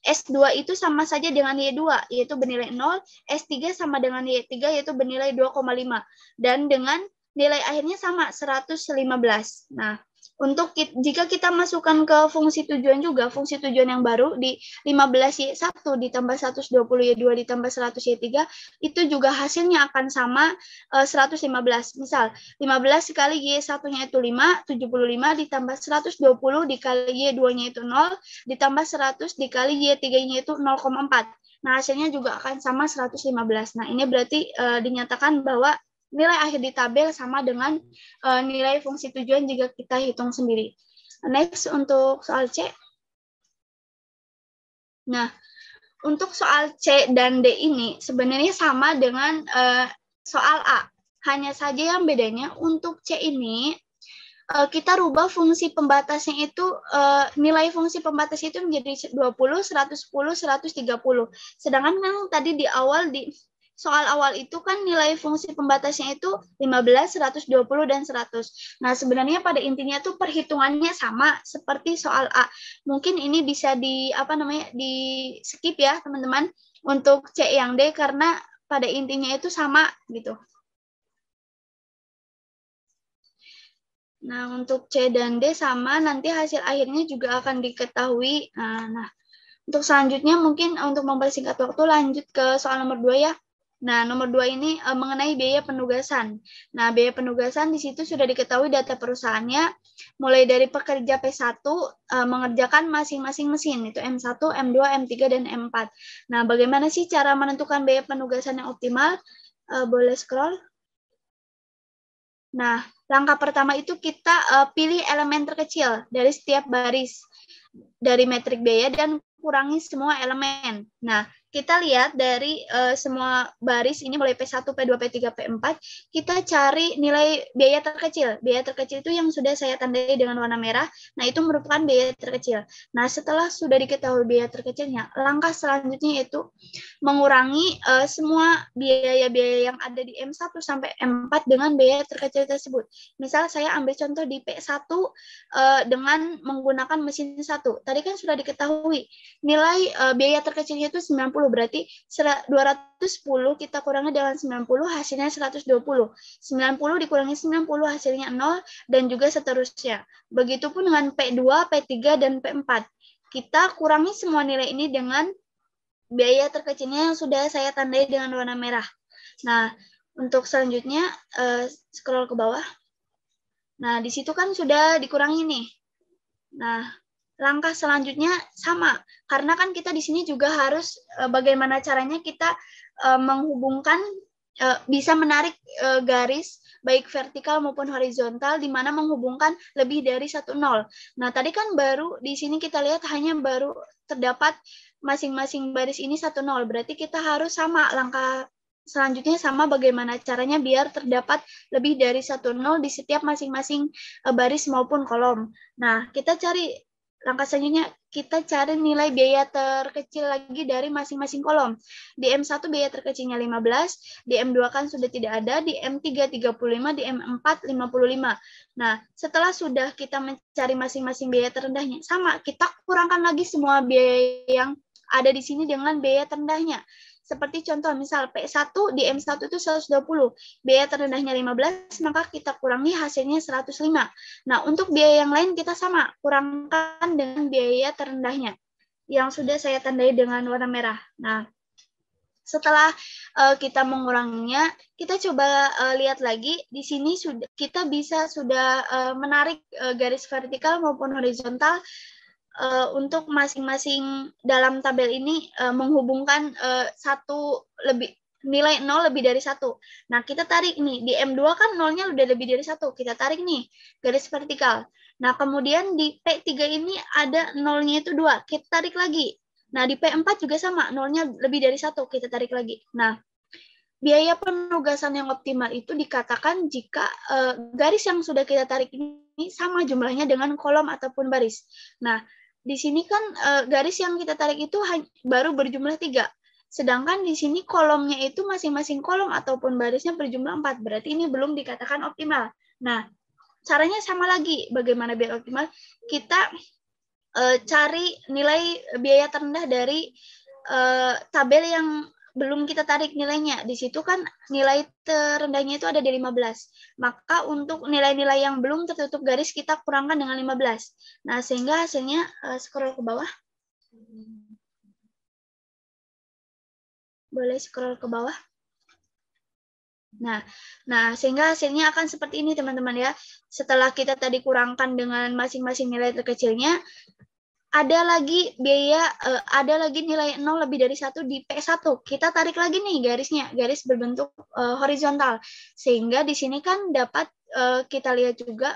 S2 itu sama saja dengan Y2, yaitu bernilai 0, S3 sama dengan Y3, yaitu bernilai 2,5. Dan dengan nilai akhirnya sama, 115. Nah, untuk kita, jika kita masukkan ke fungsi tujuan juga, fungsi tujuan yang baru di 15 Y1 ditambah 120 Y2 ditambah 100 Y3, itu juga hasilnya akan sama uh, eh, 115. Misal, 15 kali Y1-nya itu 5, 75 ditambah 120 dikali Y2-nya itu 0, ditambah 100 dikali Y3-nya itu 0,4. Nah, hasilnya juga akan sama 115. Nah, ini berarti e, dinyatakan bahwa nilai akhir di tabel sama dengan uh, nilai fungsi tujuan jika kita hitung sendiri. Next untuk soal C. Nah, untuk soal C dan D ini sebenarnya sama dengan uh, soal A. Hanya saja yang bedanya untuk C ini uh, kita rubah fungsi pembatasnya itu uh, nilai fungsi pembatas itu menjadi 20, 110, 130. Sedangkan yang tadi di awal di soal awal itu kan nilai fungsi pembatasnya itu 15, 120, dan 100. Nah, sebenarnya pada intinya tuh perhitungannya sama seperti soal A. Mungkin ini bisa di apa namanya? di skip ya, teman-teman, untuk C yang D karena pada intinya itu sama gitu. Nah, untuk C dan D sama, nanti hasil akhirnya juga akan diketahui. Nah, nah untuk selanjutnya mungkin untuk mempersingkat waktu lanjut ke soal nomor 2 ya. Nah, nomor dua ini uh, mengenai biaya penugasan. Nah, biaya penugasan di situ sudah diketahui data perusahaannya mulai dari pekerja P1 uh, eh, mengerjakan masing-masing mesin, itu M1, M2, M3, dan M4. Nah, bagaimana sih cara menentukan biaya penugasan yang optimal? Uh, boleh scroll? Nah, langkah pertama itu kita uh, pilih elemen terkecil dari setiap baris dari metrik biaya dan kurangi semua elemen. Nah, kita lihat dari uh, semua baris ini mulai P1, P2, P3, P4, kita cari nilai biaya terkecil. Biaya terkecil itu yang sudah saya tandai dengan warna merah. Nah, itu merupakan biaya terkecil. Nah, setelah sudah diketahui biaya terkecilnya, langkah selanjutnya itu mengurangi uh, semua biaya-biaya yang ada di M1 sampai M4 dengan biaya terkecil tersebut. Misal saya ambil contoh di P1 uh, eh, dengan menggunakan mesin satu. Tadi kan sudah diketahui nilai uh, biaya terkecilnya itu 90 berarti 210 kita kurangi dengan 90 hasilnya 120. 90 dikurangi 90 hasilnya 0 dan juga seterusnya. Begitupun dengan P2, P3 dan P4. Kita kurangi semua nilai ini dengan biaya terkecilnya yang sudah saya tandai dengan warna merah. Nah, untuk selanjutnya eh, scroll ke bawah. Nah, di situ kan sudah dikurangi nih. Nah, langkah selanjutnya sama karena kan kita di sini juga harus eh, bagaimana caranya kita eh, menghubungkan eh, bisa menarik garis baik vertikal maupun horizontal di mana menghubungkan lebih dari satu nol. Nah tadi kan baru di sini kita lihat hanya baru terdapat masing-masing baris ini satu nol. Berarti kita harus sama langkah selanjutnya sama bagaimana caranya biar terdapat lebih dari satu nol di setiap masing-masing baris maupun kolom. Nah kita cari langkah selanjutnya kita cari nilai biaya terkecil lagi dari masing-masing kolom. Di M1 biaya terkecilnya 15, di M2 kan sudah tidak ada, di M3 35, di M4 55. Nah, setelah sudah kita mencari masing-masing biaya terendahnya, sama kita kurangkan lagi semua biaya yang ada di sini dengan biaya terendahnya. Seperti contoh misal P1 di M1 itu 120, biaya terendahnya 15, maka kita kurangi hasilnya 105. Nah, untuk biaya yang lain kita sama, kurangkan dengan biaya terendahnya yang sudah saya tandai dengan warna merah. Nah, setelah uh, kita menguranginya, kita coba uh, lihat lagi di sini sudah kita bisa sudah uh, menarik uh, garis vertikal maupun horizontal uh, untuk masing-masing dalam tabel ini uh, menghubungkan uh, satu lebih nilai nol lebih dari satu. Nah, kita tarik nih, di M2 kan nolnya udah lebih dari satu. Kita tarik nih, garis vertikal. Nah, kemudian di P3 ini ada nolnya itu dua. Kita tarik lagi. Nah, di P4 juga sama, nolnya lebih dari satu. Kita tarik lagi. Nah, biaya penugasan yang optimal itu dikatakan jika uh, garis yang sudah kita tarik ini sama jumlahnya dengan kolom ataupun baris. Nah, di sini kan uh, garis yang kita tarik itu baru berjumlah tiga. Sedangkan di sini kolomnya itu masing-masing kolom ataupun barisnya berjumlah empat. Berarti ini belum dikatakan optimal. Nah, caranya sama lagi. Bagaimana biar optimal? Kita uh, cari nilai biaya terendah dari uh, tabel yang belum kita tarik nilainya. Di situ kan nilai terendahnya itu ada di 15. Maka untuk nilai-nilai yang belum tertutup garis kita kurangkan dengan 15. Nah, sehingga hasilnya uh, scroll ke bawah. Boleh scroll ke bawah. Nah, nah sehingga hasilnya akan seperti ini teman-teman ya. Setelah kita tadi kurangkan dengan masing-masing nilai terkecilnya, ada lagi biaya uh, ada lagi nilai nol lebih dari satu di P1. Kita tarik lagi nih garisnya, garis berbentuk uh, horizontal. Sehingga di sini kan dapat uh, kita lihat juga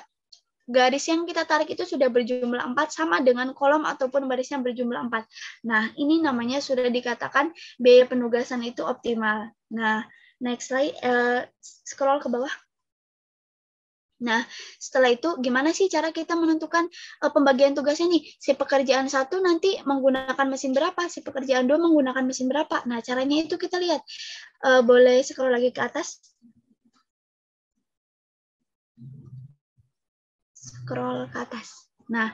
garis yang kita tarik itu sudah berjumlah 4 sama dengan kolom ataupun baris yang berjumlah 4. Nah, ini namanya sudah dikatakan biaya penugasan itu optimal. Nah, next slide uh, scroll ke bawah. Nah, setelah itu gimana sih cara kita menentukan uh, pembagian tugasnya nih? Si pekerjaan satu nanti menggunakan mesin berapa, si pekerjaan dua menggunakan mesin berapa. Nah, caranya itu kita lihat. Uh, boleh scroll lagi ke atas. Scroll ke atas. Nah,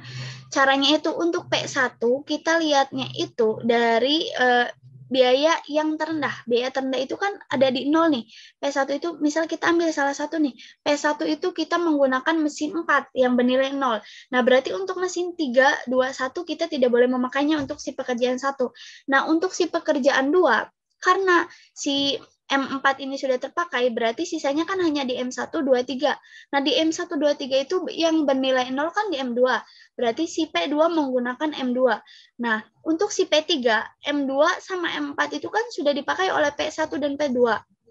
caranya itu untuk P1 kita lihatnya itu dari uh, biaya yang terendah. Biaya terendah itu kan ada di nol nih. P1 itu misal kita ambil salah satu nih. P1 itu kita menggunakan mesin 4 yang bernilai nol. Nah, berarti untuk mesin 3, 2, 1 kita tidak boleh memakainya untuk si pekerjaan satu. Nah, untuk si pekerjaan 2 karena si M4 ini sudah terpakai, berarti sisanya kan hanya di M1, 2, 3. Nah, di M1, 2, 3 itu yang bernilai 0 kan di M2. Berarti si P2 menggunakan M2. Nah, untuk si P3, M2 sama M4 itu kan sudah dipakai oleh P1 dan P2.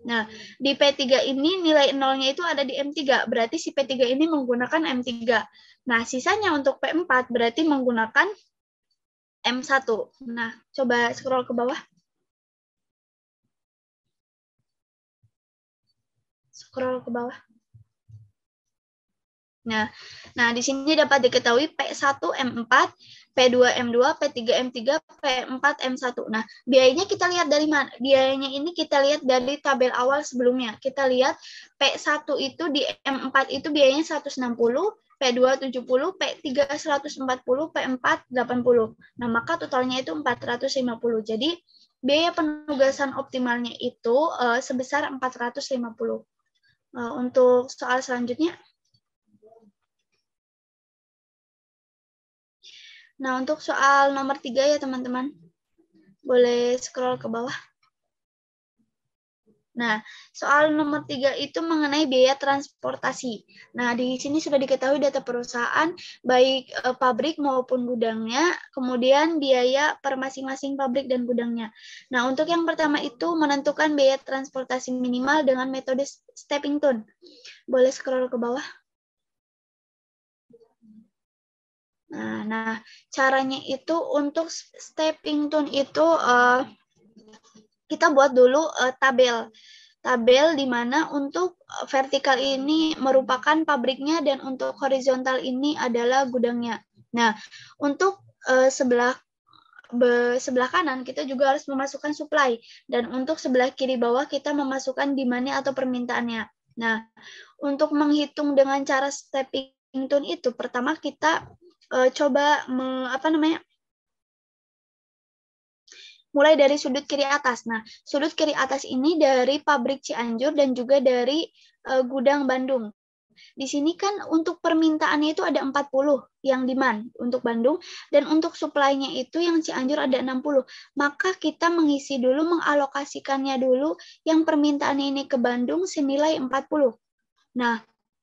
Nah, di P3 ini nilai nolnya itu ada di M3, berarti si P3 ini menggunakan M3. Nah, sisanya untuk P4 berarti menggunakan M1. Nah, coba scroll ke bawah. scroll ke bawah. Nah, nah di sini dapat diketahui P1 M4, P2 M2, P3 M3, P4 M1. Nah, biayanya kita lihat dari mana? Biayanya ini kita lihat dari tabel awal sebelumnya. Kita lihat P1 itu di M4 itu biayanya 160, P2 70, P3 140, P4 80. Nah, maka totalnya itu 450. Jadi, biaya penugasan optimalnya itu uh, sebesar 450. Eh, untuk soal selanjutnya. Nah, untuk soal nomor tiga ya teman-teman. Boleh scroll ke bawah. Nah, soal nomor tiga itu mengenai biaya transportasi. Nah, di sini sudah diketahui data perusahaan, baik e, pabrik maupun gudangnya, kemudian biaya per masing-masing pabrik dan gudangnya. Nah, untuk yang pertama itu menentukan biaya transportasi minimal dengan metode stepping tone. Boleh scroll ke bawah. Nah, nah caranya itu untuk stepping tone itu... e, kita buat dulu uh, tabel tabel di mana untuk eh, vertikal ini merupakan pabriknya dan untuk horizontal ini adalah gudangnya. Nah, untuk uh, sebelah be, sebelah kanan kita juga harus memasukkan supply dan untuk sebelah kiri bawah kita memasukkan demand-nya atau permintaannya. Nah, untuk menghitung dengan cara stepping tone itu pertama kita uh, coba me, apa namanya? mulai dari sudut kiri atas. Nah, sudut kiri atas ini dari pabrik Cianjur dan juga dari uh, gudang Bandung. Di sini kan untuk permintaannya itu ada 40 yang demand untuk Bandung dan untuk supply-nya itu yang Cianjur ada 60. Maka kita mengisi dulu mengalokasikannya dulu yang permintaannya ini ke Bandung senilai 40. Nah,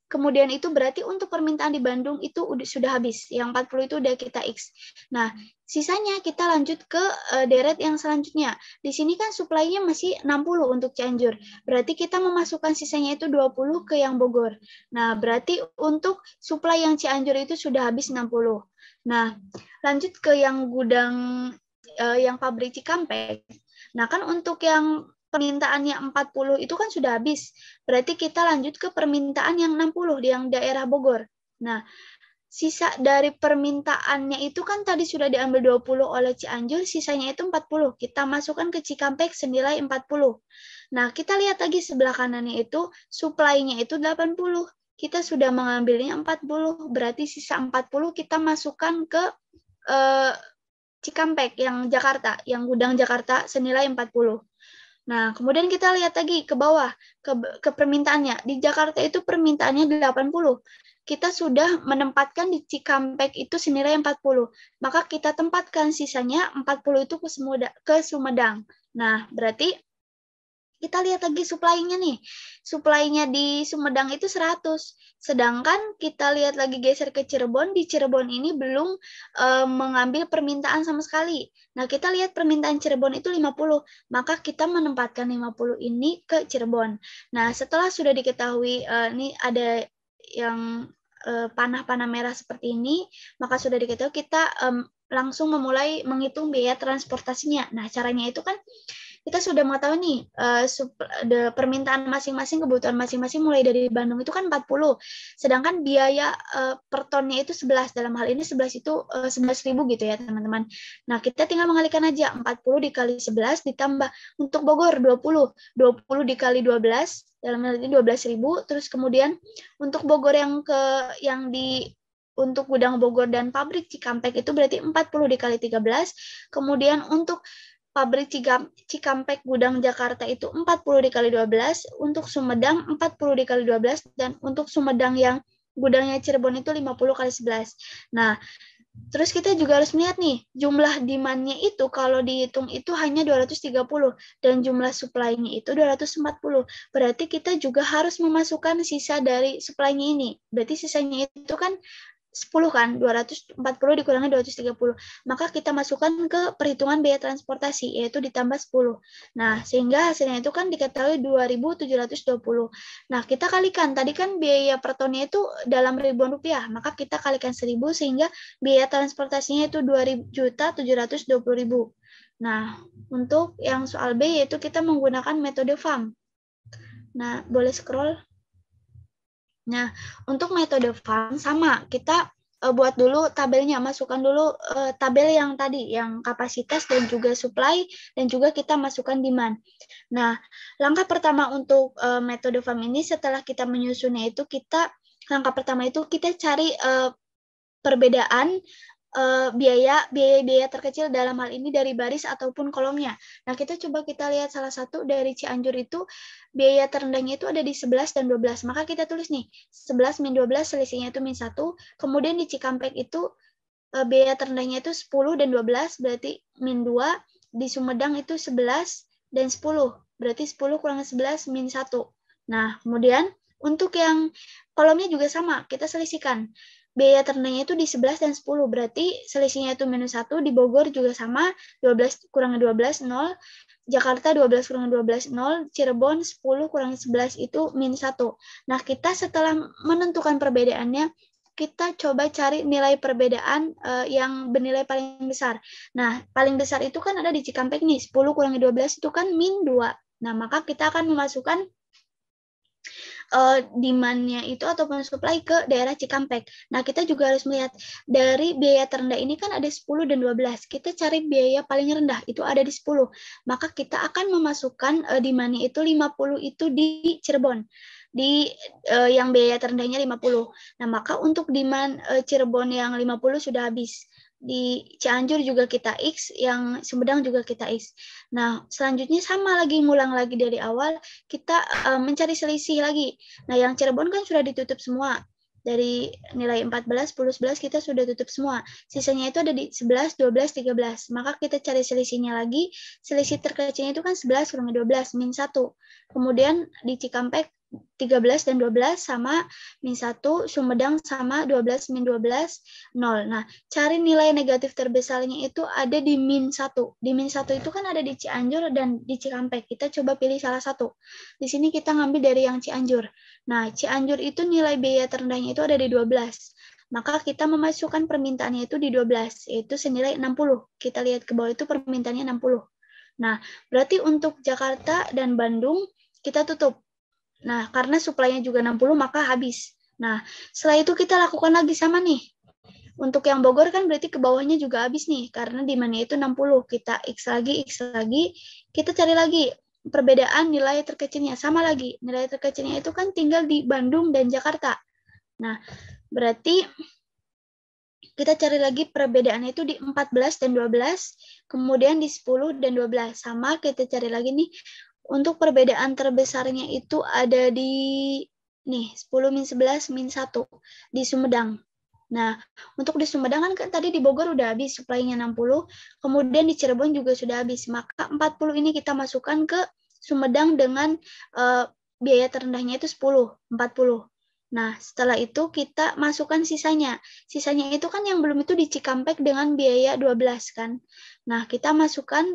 kemudian itu berarti untuk permintaan di Bandung itu sudah habis. Yang 40 itu udah kita X. Nah, sisanya kita lanjut ke eh, deret yang selanjutnya. Di sini kan supply-nya masih 60 untuk Cianjur. Berarti kita memasukkan sisanya itu 20 ke yang Bogor. Nah, berarti untuk supply yang Cianjur itu sudah habis 60. Nah, lanjut ke yang gudang eh, yang pabrik Cikampek. Nah, kan untuk yang permintaannya 40 itu kan sudah habis. Berarti kita lanjut ke permintaan yang 60 di yang daerah Bogor. Nah, sisa dari permintaannya itu kan tadi sudah diambil 20 oleh Cianjur, sisanya itu 40. Kita masukkan ke Cikampek senilai 40. Nah, kita lihat lagi sebelah kanannya itu, supply-nya itu 80. Kita sudah mengambilnya 40, berarti sisa 40 kita masukkan ke eh, Cikampek yang Jakarta, yang gudang Jakarta senilai 40. Nah, kemudian kita lihat lagi ke bawah, ke, ke permintaannya. Di Jakarta itu permintaannya 80. Kita sudah menempatkan di Cikampek itu senilai 40. Maka kita tempatkan sisanya 40 itu ke, Sumedang. Nah, berarti kita lihat lagi supply-nya nih. Supply-nya di Sumedang itu 100. Sedangkan kita lihat lagi geser ke Cirebon, di Cirebon ini belum e, mengambil permintaan sama sekali. Nah, kita lihat permintaan Cirebon itu 50, maka kita menempatkan 50 ini ke Cirebon. Nah, setelah sudah diketahui e, ini ada yang eh, panah-panah e, merah seperti ini, maka sudah diketahui kita e, langsung memulai menghitung biaya transportasinya. Nah, caranya itu kan kita sudah mau tahu nih uh, sup, the permintaan masing-masing kebutuhan masing-masing mulai dari Bandung itu kan 40 sedangkan biaya uh, per tonnya itu 11 dalam hal ini 11 itu uh, eh, 11 ribu gitu ya teman-teman nah kita tinggal mengalihkan aja 40 dikali 11 ditambah untuk Bogor 20 20 dikali 12 dalam hal ini 12 ribu terus kemudian untuk Bogor yang ke yang di untuk gudang Bogor dan pabrik Cikampek itu berarti 40 dikali 13 kemudian untuk pabrik Cikampek Gudang Jakarta itu 40 dikali 12, untuk Sumedang 40 dikali 12, dan untuk Sumedang yang gudangnya Cirebon itu 50 kali 11. Nah, terus kita juga harus melihat nih, jumlah demand-nya itu kalau dihitung itu hanya 230, dan jumlah supply-nya itu 240. Berarti kita juga harus memasukkan sisa dari supply-nya ini. Berarti sisanya itu kan 10 kan, 240 dikurangi 230. Maka kita masukkan ke perhitungan biaya transportasi, yaitu ditambah 10. Nah, sehingga hasilnya itu kan diketahui 2.720. Nah, kita kalikan, tadi kan biaya per tonnya itu dalam ribuan rupiah, maka kita kalikan 1.000 sehingga biaya transportasinya itu 2.720.000. Nah, untuk yang soal B yaitu kita menggunakan metode FAM. Nah, boleh scroll? Nah, untuk metode farm sama, kita uh, buat dulu tabelnya, masukkan dulu uh, tabel yang tadi, yang kapasitas dan juga supply, dan juga kita masukkan demand. Nah, langkah pertama untuk uh, metode farm ini setelah kita menyusunnya itu kita langkah pertama itu kita cari uh, perbedaan Eh, biaya biaya-biaya terkecil dalam hal ini dari baris ataupun kolomnya. Nah, kita coba kita lihat salah satu dari Cianjur itu biaya terendahnya itu ada di 11 dan 12. Maka kita tulis nih, 11 min 12 selisihnya itu min 1. Kemudian di Cikampek itu uh, biaya terendahnya itu 10 dan 12 berarti min 2. Di Sumedang itu 11 dan 10. Berarti 10 kurang 11 min 1. Nah, kemudian untuk yang kolomnya juga sama, kita selisihkan biaya ternaknya itu di 11 dan 10, berarti selisihnya itu minus 1, di Bogor juga sama, 12 kurang 12, 0, Jakarta 12 kurang 12, 0, Cirebon 10 kurang 11 itu minus 1. Nah, kita setelah menentukan perbedaannya, kita coba cari nilai perbedaan uh, yang bernilai paling besar. Nah, paling besar itu kan ada di Cikampek nih, 10 kurang 12 itu kan min 2. Nah, maka kita akan memasukkan uh, demand-nya itu ataupun supply ke daerah Cikampek. Nah, kita juga harus melihat dari biaya terendah ini kan ada 10 dan 12. Kita cari biaya paling rendah itu ada di 10. Maka kita akan memasukkan uh, demand-nya itu 50 itu di Cirebon di uh, yang biaya terendahnya 50. Nah, maka untuk demand uh, Cirebon yang 50 sudah habis di Cianjur juga kita X, yang Sumedang juga kita X. Nah, selanjutnya sama lagi ngulang lagi dari awal, kita uh, mencari selisih lagi. Nah, yang Cirebon kan sudah ditutup semua. Dari nilai 14, 10, 11 kita sudah tutup semua. Sisanya itu ada di 11, 12, 13. Maka kita cari selisihnya lagi. Selisih terkecilnya itu kan 11 kurang 12, min 1. Kemudian di Cikampek 13 dan 12 sama min 1, Sumedang sama 12 min 12, 0. Nah, cari nilai negatif terbesarnya itu ada di min 1. Di min 1 itu kan ada di Cianjur dan di Cikampek. Kita coba pilih salah satu. Di sini kita ngambil dari yang Cianjur. Nah, Cianjur itu nilai biaya terendahnya itu ada di 12. Maka kita memasukkan permintaannya itu di 12, yaitu senilai 60. Kita lihat ke bawah itu permintaannya 60. Nah, berarti untuk Jakarta dan Bandung kita tutup Nah, karena suplainya juga 60 maka habis. Nah, setelah itu kita lakukan lagi sama nih. Untuk yang Bogor kan berarti ke bawahnya juga habis nih karena mana itu 60. Kita X lagi, X lagi, kita cari lagi perbedaan nilai terkecilnya sama lagi. Nilai terkecilnya itu kan tinggal di Bandung dan Jakarta. Nah, berarti kita cari lagi perbedaan itu di 14 dan 12, kemudian di 10 dan 12. Sama kita cari lagi nih untuk perbedaan terbesarnya itu ada di nih 10 min 11 min 1 di Sumedang. Nah, untuk di Sumedang kan tadi di Bogor udah habis supply-nya 60, kemudian di Cirebon juga sudah habis. Maka 40 ini kita masukkan ke Sumedang dengan uh, biaya terendahnya itu 10, 40. Nah, setelah itu kita masukkan sisanya. Sisanya itu kan yang belum itu di Cikampek dengan biaya 12 kan. Nah, kita masukkan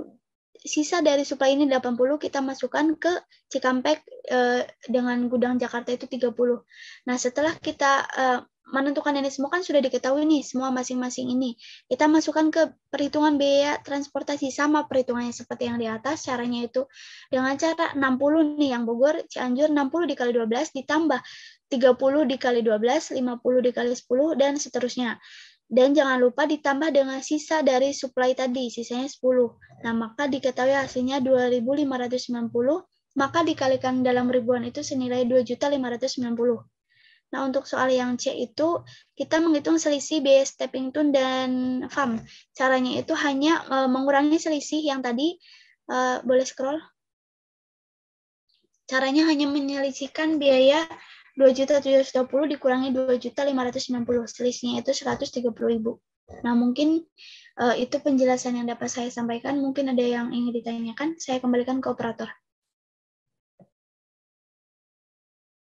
sisa dari supply ini 80 kita masukkan ke Cikampek uh, dengan gudang Jakarta itu 30. Nah, setelah kita uh, menentukan ini semua kan sudah diketahui nih semua masing-masing ini. Kita masukkan ke perhitungan biaya transportasi sama perhitungannya seperti yang di atas caranya itu dengan cara 60 nih yang Bogor Cianjur 60 dikali 12 ditambah 30 dikali 12, 50 dikali 10 dan seterusnya. Dan jangan lupa ditambah dengan sisa dari supply tadi, sisanya 10. Nah, maka diketahui hasilnya 2.590, maka dikalikan dalam ribuan itu senilai 2.590. Nah, untuk soal yang C itu, kita menghitung selisih biaya stepping tune dan farm. Caranya itu hanya e, mengurangi selisih yang tadi, e, boleh scroll? Caranya hanya menyelisihkan biaya 2.720 dikurangi 2.590 selisihnya itu 130.000. Nah, mungkin uh, itu penjelasan yang dapat saya sampaikan. Mungkin ada yang ingin ditanyakan, saya kembalikan ke operator.